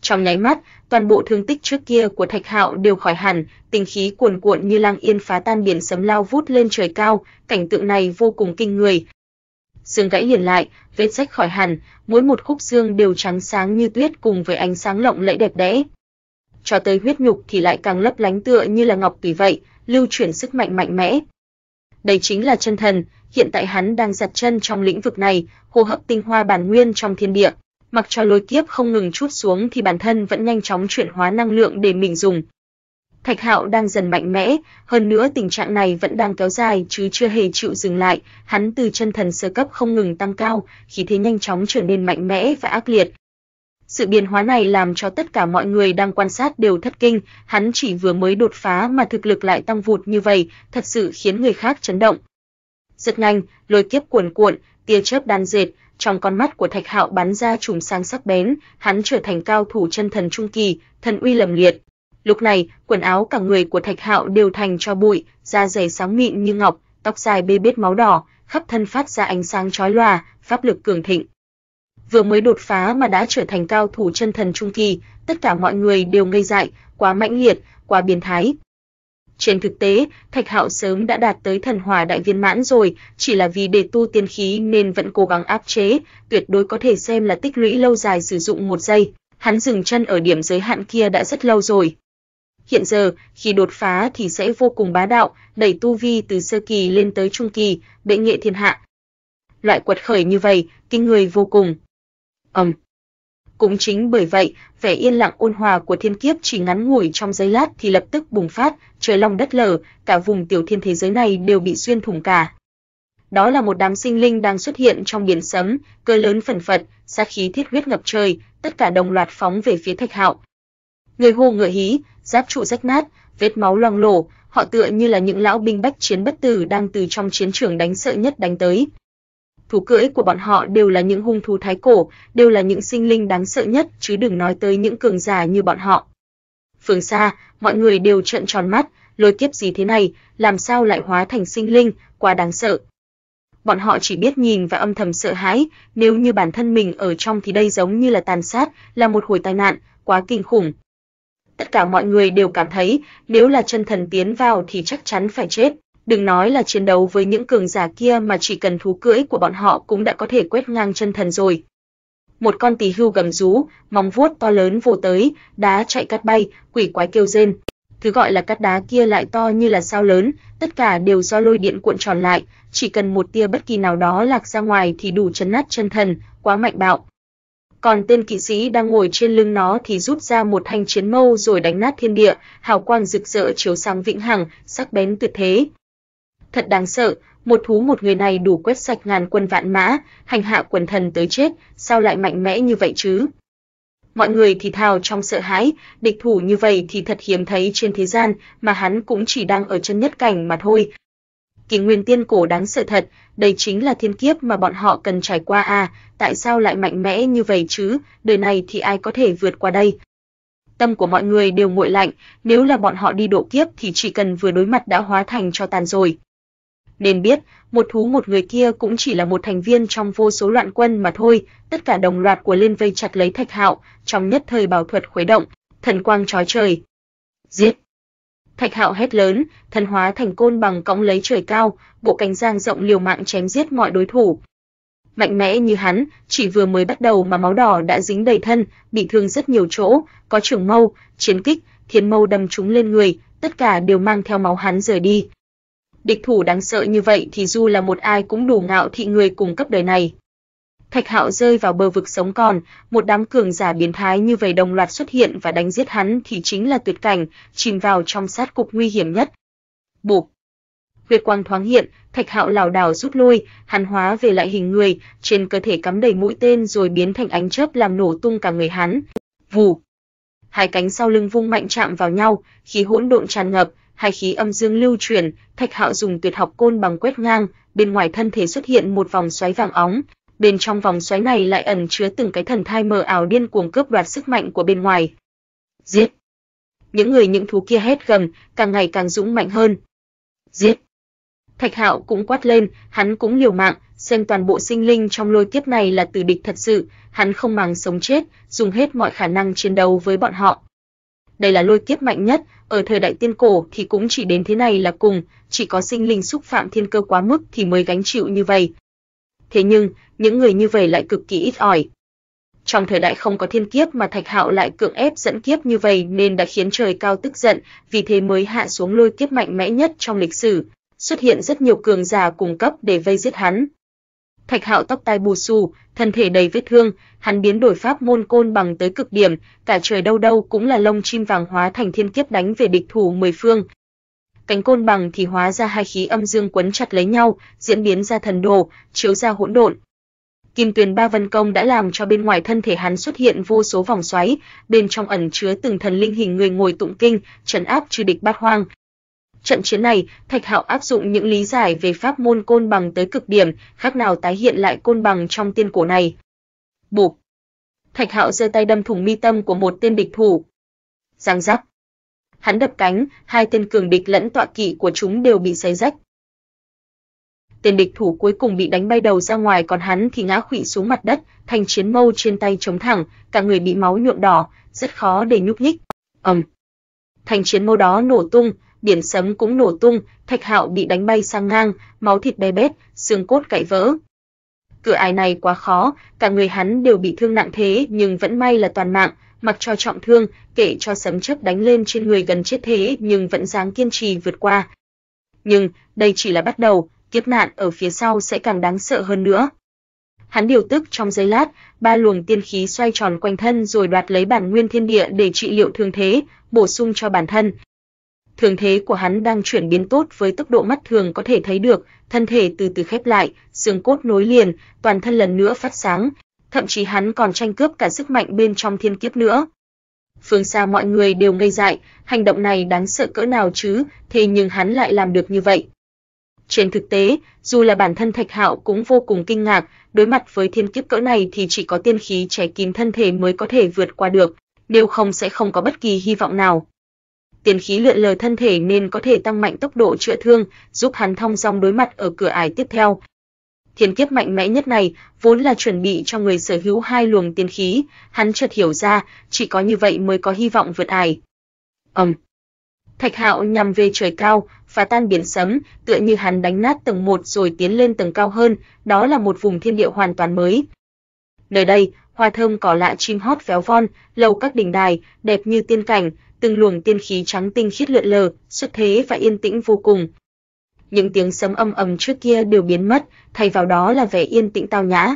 trong nháy mắt, toàn bộ thương tích trước kia của Thạch Hạo đều khỏi hẳn, tình khí cuồn cuộn như lang yên phá tan biển sấm lao vút lên trời cao, cảnh tượng này vô cùng kinh người. Xương gãy liền lại, vết rách khỏi hẳn, mỗi một khúc xương đều trắng sáng như tuyết cùng với ánh sáng lộng lẫy đẹp đẽ. Cho tới huyết nhục thì lại càng lấp lánh tựa như là ngọc tùy vậy, lưu chuyển sức mạnh mạnh mẽ. Đây chính là chân thần, hiện tại hắn đang giật chân trong lĩnh vực này, hô hấp tinh hoa bản nguyên trong thiên địa mặc cho lôi kiếp không ngừng chút xuống thì bản thân vẫn nhanh chóng chuyển hóa năng lượng để mình dùng. Thạch Hạo đang dần mạnh mẽ, hơn nữa tình trạng này vẫn đang kéo dài chứ chưa hề chịu dừng lại, hắn từ chân thần sơ cấp không ngừng tăng cao, khí thế nhanh chóng trở nên mạnh mẽ và ác liệt. Sự biến hóa này làm cho tất cả mọi người đang quan sát đều thất kinh, hắn chỉ vừa mới đột phá mà thực lực lại tăng vụt như vậy, thật sự khiến người khác chấn động. Rất nhanh, lôi kiếp cuồn cuộn, tia chớp đan dệt, trong con mắt của Thạch Hạo bắn ra trùng sang sắc bén, hắn trở thành cao thủ chân thần trung kỳ, thần uy lầm liệt. Lúc này, quần áo cả người của Thạch Hạo đều thành cho bụi, da dày sáng mịn như ngọc, tóc dài bê bết máu đỏ, khắp thân phát ra ánh sáng chói lòa, pháp lực cường thịnh. Vừa mới đột phá mà đã trở thành cao thủ chân thần trung kỳ, tất cả mọi người đều ngây dại, quá mãnh liệt, quá biến thái. Trên thực tế, Thạch Hạo sớm đã đạt tới thần hòa đại viên mãn rồi, chỉ là vì để tu tiên khí nên vẫn cố gắng áp chế, tuyệt đối có thể xem là tích lũy lâu dài sử dụng một giây. Hắn dừng chân ở điểm giới hạn kia đã rất lâu rồi. Hiện giờ, khi đột phá thì sẽ vô cùng bá đạo, đẩy tu vi từ sơ kỳ lên tới trung kỳ, bệ nghệ thiên hạ. Loại quật khởi như vậy, kinh người vô cùng. Ầm, um, cũng chính bởi vậy, vẻ yên lặng ôn hòa của thiên kiếp chỉ ngắn ngủi trong giây lát thì lập tức bùng phát, trời long đất lở, cả vùng tiểu thiên thế giới này đều bị xuyên thủng cả. Đó là một đám sinh linh đang xuất hiện trong biển sấm, cơ lớn phần phật, sát khí thiết huyết ngập trời, tất cả đồng loạt phóng về phía Thạch Hạo. Người hô ngựa hí, giáp trụ rách nát, vết máu loang lổ, họ tựa như là những lão binh bách chiến bất tử đang từ trong chiến trường đánh sợ nhất đánh tới thú cưỡi của bọn họ đều là những hung thú thái cổ, đều là những sinh linh đáng sợ nhất chứ đừng nói tới những cường giả như bọn họ. Phương xa, mọi người đều trợn tròn mắt, lôi kiếp gì thế này, làm sao lại hóa thành sinh linh, quá đáng sợ. Bọn họ chỉ biết nhìn và âm thầm sợ hãi, nếu như bản thân mình ở trong thì đây giống như là tàn sát, là một hồi tai nạn, quá kinh khủng. Tất cả mọi người đều cảm thấy, nếu là chân thần tiến vào thì chắc chắn phải chết. Đừng nói là chiến đấu với những cường giả kia mà chỉ cần thú cưỡi của bọn họ cũng đã có thể quét ngang chân thần rồi. Một con tỳ hưu gầm rú, móng vuốt to lớn vồ tới, đá chạy cắt bay, quỷ quái kêu rên. Thứ gọi là cắt đá kia lại to như là sao lớn, tất cả đều do lôi điện cuộn tròn lại, chỉ cần một tia bất kỳ nào đó lạc ra ngoài thì đủ chấn nát chân thần, quá mạnh bạo. Còn tên kỵ sĩ đang ngồi trên lưng nó thì rút ra một thanh chiến mâu rồi đánh nát thiên địa, hào quang rực rỡ chiếu sáng vĩnh hằng, sắc bén tuyệt thế thật đáng sợ, một thú một người này đủ quét sạch ngàn quân vạn mã, hành hạ quần thần tới chết, sao lại mạnh mẽ như vậy chứ? Mọi người thì thào trong sợ hãi, địch thủ như vậy thì thật hiếm thấy trên thế gian, mà hắn cũng chỉ đang ở chân nhất cảnh mà thôi. Kỳ nguyên tiên cổ đáng sợ thật, đây chính là thiên kiếp mà bọn họ cần trải qua à, tại sao lại mạnh mẽ như vậy chứ, đời này thì ai có thể vượt qua đây? Tâm của mọi người đều nguội lạnh, nếu là bọn họ đi độ kiếp thì chỉ cần vừa đối mặt đã hóa thành cho tàn rồi nên biết một thú một người kia cũng chỉ là một thành viên trong vô số loạn quân mà thôi, tất cả đồng loạt của liên vây chặt lấy Thạch Hạo, trong nhất thời bảo thuật khuấy động, thần quang chói trời. Giết! Thạch Hạo hét lớn, thần hóa thành côn bằng cõng lấy trời cao, bộ cánh giang rộng liều mạng chém giết mọi đối thủ. Mạnh mẽ như hắn, chỉ vừa mới bắt đầu mà máu đỏ đã dính đầy thân, bị thương rất nhiều chỗ, có trường mâu, chiến kích, thiên mâu đâm trúng lên người, tất cả đều mang theo máu hắn rời đi, địch thủ đáng sợ như vậy thì dù là một ai cũng đủ ngạo thị người cùng cấp đời này. Thạch Hạo rơi vào bờ vực sống còn, một đám cường giả biến thái như vậy đồng loạt xuất hiện và đánh giết hắn thì chính là tuyệt cảnh, chìm vào trong sát cục nguy hiểm nhất. Bụp. Huyệt quang thoáng hiện, Thạch Hạo lảo đảo rút lui, hắn hóa về lại hình người, trên cơ thể cắm đầy mũi tên rồi biến thành ánh chớp làm nổ tung cả người hắn. Vù. Hai cánh sau lưng vung mạnh chạm vào nhau, khí hỗn độn tràn ngập, hai khí âm dương lưu chuyển, Thạch Hạo dùng tuyệt học côn bằng quét ngang, bên ngoài thân thể xuất hiện một vòng xoáy vàng óng, bên trong vòng xoáy này lại ẩn chứa từng cái thần thai mờ ảo điên cuồng cướp đoạt sức mạnh của bên ngoài. Giết! Những người những thú kia hét gầm, càng ngày càng dũng mạnh hơn. Giết! Thạch Hạo cũng quát lên, hắn cũng liều mạng, xem toàn bộ sinh linh trong lôi kiếp này là tử địch thật sự, hắn không màng sống chết, dùng hết mọi khả năng chiến đấu với bọn họ đây là lôi kiếp mạnh nhất, ở thời đại tiên cổ thì cũng chỉ đến thế này là cùng, chỉ có sinh linh xúc phạm thiên cơ quá mức thì mới gánh chịu như vậy. Thế nhưng, những người như vậy lại cực kỳ ít ỏi. Trong thời đại không có thiên kiếp mà Thạch Hạo lại cưỡng ép dẫn kiếp như vậy nên đã khiến trời cao tức giận, vì thế mới hạ xuống lôi kiếp mạnh mẽ nhất trong lịch sử, xuất hiện rất nhiều cường giả cùng cấp để vây giết hắn. Thạch Hạo tóc tai bù xù, thân thể đầy vết thương, hắn biến đổi pháp môn côn bằng tới cực điểm, cả trời đâu đâu cũng là lông chim vàng hóa thành thiên kiếp đánh về địch thủ mười phương. Cánh côn bằng thì hóa ra hai khí âm dương quấn chặt lấy nhau, diễn biến ra thần đồ, chiếu ra hỗn độn. Kim Tuyền Ba Vân Công đã làm cho bên ngoài thân thể hắn xuất hiện vô số vòng xoáy, bên trong ẩn chứa từng thần linh hình người ngồi tụng kinh, trấn áp trừ địch bát hoang, Trận chiến này, Thạch Hạo áp dụng những lý giải về pháp môn côn bằng tới cực điểm, khác nào tái hiện lại côn bằng trong tiên cổ này. Bụp. Thạch Hạo giơ tay đâm thủng mi tâm của một tên địch thủ. Giang rắc. Hắn đập cánh, hai tên cường địch lẫn tọa kỵ của chúng đều bị xé rách. Tên địch thủ cuối cùng bị đánh bay đầu ra ngoài còn hắn thì ngã khuỵu xuống mặt đất, thành chiến mâu trên tay chống thẳng, cả người bị máu nhuộm đỏ, rất khó để nhúc nhích. Ầm. Thành chiến mâu đó nổ tung, biển sấm cũng nổ tung, Thạch Hạo bị đánh bay sang ngang, máu thịt bê bết, xương cốt gãy vỡ. Cửa ải này quá khó, cả người hắn đều bị thương nặng thế nhưng vẫn may là toàn mạng, mặc cho trọng thương, kể cho sấm chớp đánh lên trên người gần chết thế nhưng vẫn dáng kiên trì vượt qua. Nhưng, đây chỉ là bắt đầu, kiếp nạn ở phía sau sẽ càng đáng sợ hơn nữa. Hắn điều tức trong giây lát, ba luồng tiên khí xoay tròn quanh thân rồi đoạt lấy bản nguyên thiên địa để trị liệu thương thế, bổ sung cho bản thân, Thường thế của hắn đang chuyển biến tốt với tốc độ mắt thường có thể thấy được, thân thể từ từ khép lại, xương cốt nối liền, toàn thân lần nữa phát sáng, thậm chí hắn còn tranh cướp cả sức mạnh bên trong thiên kiếp nữa. Phương xa mọi người đều ngây dại, hành động này đáng sợ cỡ nào chứ, thế nhưng hắn lại làm được như vậy. Trên thực tế, dù là bản thân Thạch Hạo cũng vô cùng kinh ngạc, đối mặt với thiên kiếp cỡ này thì chỉ có tiên khí trẻ kín thân thể mới có thể vượt qua được, nếu không sẽ không có bất kỳ hy vọng nào tiền khí luyện lờ thân thể nên có thể tăng mạnh tốc độ chữa thương, giúp hắn thông dong đối mặt ở cửa ải tiếp theo. Thiên kiếp mạnh mẽ nhất này vốn là chuẩn bị cho người sở hữu hai luồng tiên khí, hắn chợt hiểu ra, chỉ có như vậy mới có hy vọng vượt ải. Ầm. Thạch Hạo nhằm về trời cao, phá tan biển sấm, tựa như hắn đánh nát tầng 1 rồi tiến lên tầng cao hơn, đó là một vùng thiên địa hoàn toàn mới. Nơi đây, hoa thơm cỏ lạ chim hót véo von, lầu các đỉnh đài, đẹp như tiên cảnh, từng luồng tiên khí trắng tinh khiết lượn lờ, xuất thế và yên tĩnh vô cùng. Những tiếng sấm âm ầm trước kia đều biến mất, thay vào đó là vẻ yên tĩnh tao nhã.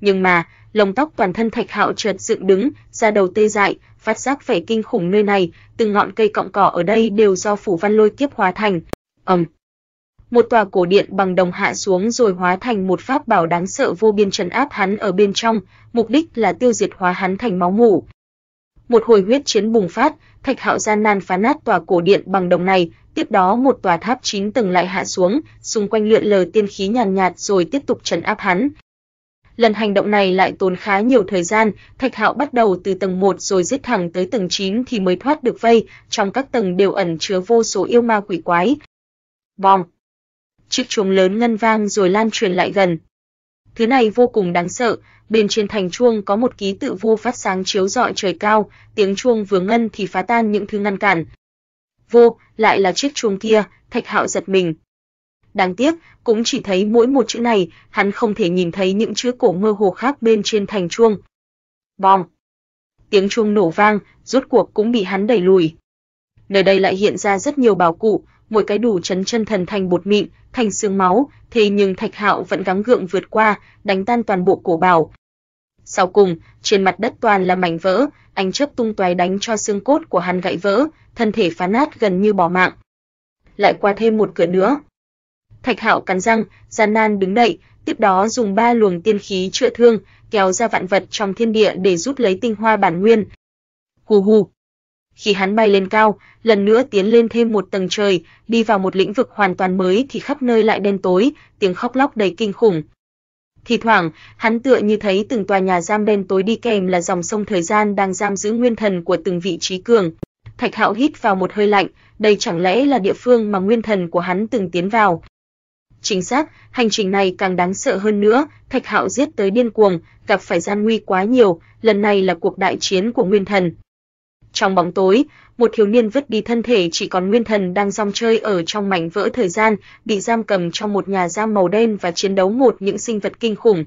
Nhưng mà, lông tóc toàn thân Thạch Hạo chợt dựng đứng, da đầu tê dại, phát giác vẻ kinh khủng nơi này, từng ngọn cây cọng cỏ ở đây đều do phủ văn lôi kiếp hóa thành. Ầm. Một tòa cổ điện bằng đồng hạ xuống rồi hóa thành một pháp bảo đáng sợ vô biên trấn áp hắn ở bên trong, mục đích là tiêu diệt hóa hắn thành máu mủ, một hồi huyết chiến bùng phát, Thạch Hạo gian nan phá nát tòa cổ điện bằng đồng này, tiếp đó một tòa tháp 9 tầng lại hạ xuống, xung quanh lượn lờ tiên khí nhàn nhạt, rồi tiếp tục trấn áp hắn. Lần hành động này lại tốn khá nhiều thời gian, Thạch Hạo bắt đầu từ tầng 1 rồi giết thẳng tới tầng 9 thì mới thoát được vây, trong các tầng đều ẩn chứa vô số yêu ma quỷ quái. Bong. Chiếc chuông lớn ngân vang rồi lan truyền lại gần. Thứ này vô cùng đáng sợ, bên trên thành chuông có một ký tự vô phát sáng chiếu rọi trời cao, tiếng chuông vừa ngân thì phá tan những thứ ngăn cản. Vô, lại là chiếc chuông kia, Thạch Hạo giật mình. Đáng tiếc, cũng chỉ thấy mỗi một chữ này, hắn không thể nhìn thấy những chữ cổ mơ hồ khác bên trên thành chuông. Bong. Tiếng chuông nổ vang, rốt cuộc cũng bị hắn đẩy lùi. Nơi đây lại hiện ra rất nhiều bảo cụ, một cái đủ chấn chân thần thành bột mịn, thành xương máu, thế nhưng Thạch Hạo vẫn gắng gượng vượt qua, đánh tan toàn bộ cổ bảo. Sau cùng, trên mặt đất toàn là mảnh vỡ, ánh chớp tung toái đánh cho xương cốt của hắn gãy vỡ, thân thể phá nát gần như bỏ mạng. Lại qua thêm một cửa nữa. Thạch Hạo cắn răng, gian nan đứng dậy, tiếp đó dùng ba luồng tiên khí chữa thương, kéo ra vạn vật trong thiên địa để rút lấy tinh hoa bản nguyên. Hù hù, khi hắn bay lên cao, lần nữa tiến lên thêm một tầng trời, đi vào một lĩnh vực hoàn toàn mới thì khắp nơi lại đen tối, tiếng khóc lóc đầy kinh khủng. Thì thoảng, hắn tựa như thấy từng tòa nhà giam đen tối đi kèm là dòng sông thời gian đang giam giữ nguyên thần của từng vị trí cường. Thạch Hạo hít vào một hơi lạnh, đây chẳng lẽ là địa phương mà nguyên thần của hắn từng tiến vào. Chính xác, hành trình này càng đáng sợ hơn nữa, Thạch Hạo giết tới điên cuồng, gặp phải gian nguy quá nhiều, lần này là cuộc đại chiến của nguyên thần. Trong bóng tối, một thiếu niên vứt đi thân thể chỉ còn nguyên thần đang rong chơi ở trong mảnh vỡ thời gian, bị giam cầm trong một nhà giam màu đen và chiến đấu một những sinh vật kinh khủng.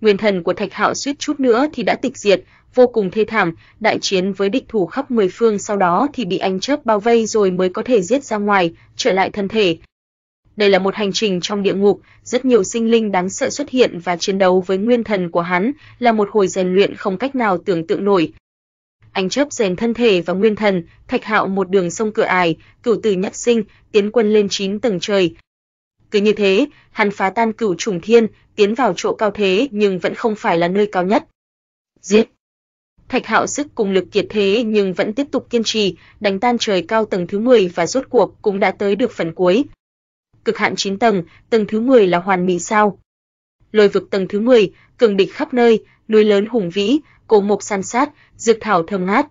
Nguyên thần của Thạch Hạo suýt chút nữa thì đã tịch diệt, vô cùng thê thảm, đại chiến với địch thủ khắp mười phương sau đó thì bị ánh chớp bao vây rồi mới có thể giết ra ngoài, trở lại thân thể. Đây là một hành trình trong địa ngục, rất nhiều sinh linh đáng sợ xuất hiện và chiến đấu với nguyên thần của hắn, là một hồi rèn luyện không cách nào tưởng tượng nổi anh chớp rèn thân thể và nguyên thần, Thạch Hạo một đường sông cửa ải, cửu tử nhất sinh, tiến quân lên chín tầng trời. Cứ như thế, hắn phá tan cửu trùng thiên, tiến vào chỗ cao thế nhưng vẫn không phải là nơi cao nhất. Giết! Thạch Hạo sức cùng lực kiệt thế nhưng vẫn tiếp tục kiên trì, đánh tan trời cao tầng thứ 10 và rốt cuộc cũng đã tới được phần cuối. Cực hạn 9 tầng, tầng thứ 10 là hoàn mỹ sao? Lôi vực tầng thứ 10, cường địch khắp nơi, núi lớn hùng vĩ, cổ mục san sát, dược thảo thơm ngát.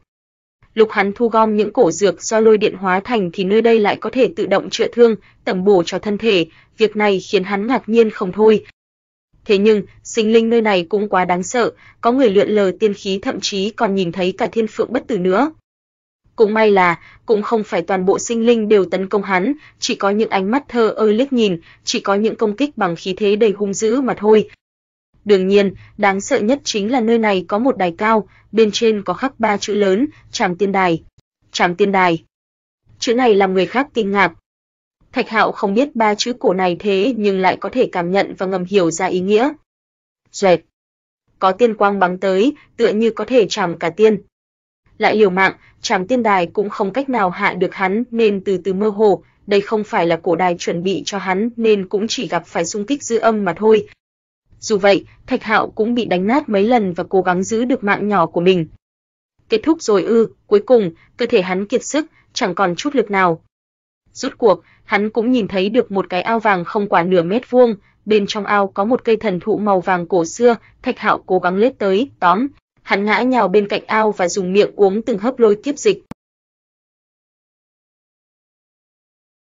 Lục hắn thu gom những cổ dược do lôi điện hóa thành thì nơi đây lại có thể tự động chữa thương, tẩm bổ cho thân thể, việc này khiến hắn ngạc nhiên không thôi. Thế nhưng, sinh linh nơi này cũng quá đáng sợ, có người luyện lờ tiên khí thậm chí còn nhìn thấy cả thiên phượng bất tử nữa. Cũng may là, cũng không phải toàn bộ sinh linh đều tấn công hắn, chỉ có những ánh mắt thơ ơ liếc nhìn, chỉ có những công kích bằng khí thế đầy hung dữ mà thôi. Đương nhiên, đáng sợ nhất chính là nơi này có một đài cao, bên trên có khắc ba chữ lớn, Trảm Tiên Đài. Trảm Tiên Đài. Chữ này làm người khác kinh ngạc. Thạch Hạo không biết ba chữ cổ này thế nhưng lại có thể cảm nhận và ngầm hiểu ra ý nghĩa. Duyệt. Có tiên quang bắn tới, tựa như có thể chạm cả tiên. Lại liều mạng, chạm tiên đài cũng không cách nào hạ được hắn nên từ từ mơ hồ, đây không phải là cổ đài chuẩn bị cho hắn nên cũng chỉ gặp phải xung kích dư âm mà thôi, dù vậy, Thạch Hạo cũng bị đánh nát mấy lần và cố gắng giữ được mạng nhỏ của mình. Kết thúc rồi ư? Cuối cùng, cơ thể hắn kiệt sức, chẳng còn chút lực nào. Rút cuộc, hắn cũng nhìn thấy được một cái ao vàng không quá nửa mét vuông, bên trong ao có một cây thần thụ màu vàng cổ xưa, Thạch Hạo cố gắng lết tới, tóm, hắn ngã nhào bên cạnh ao và dùng miệng uống từng hớp lôi kiếp dịch.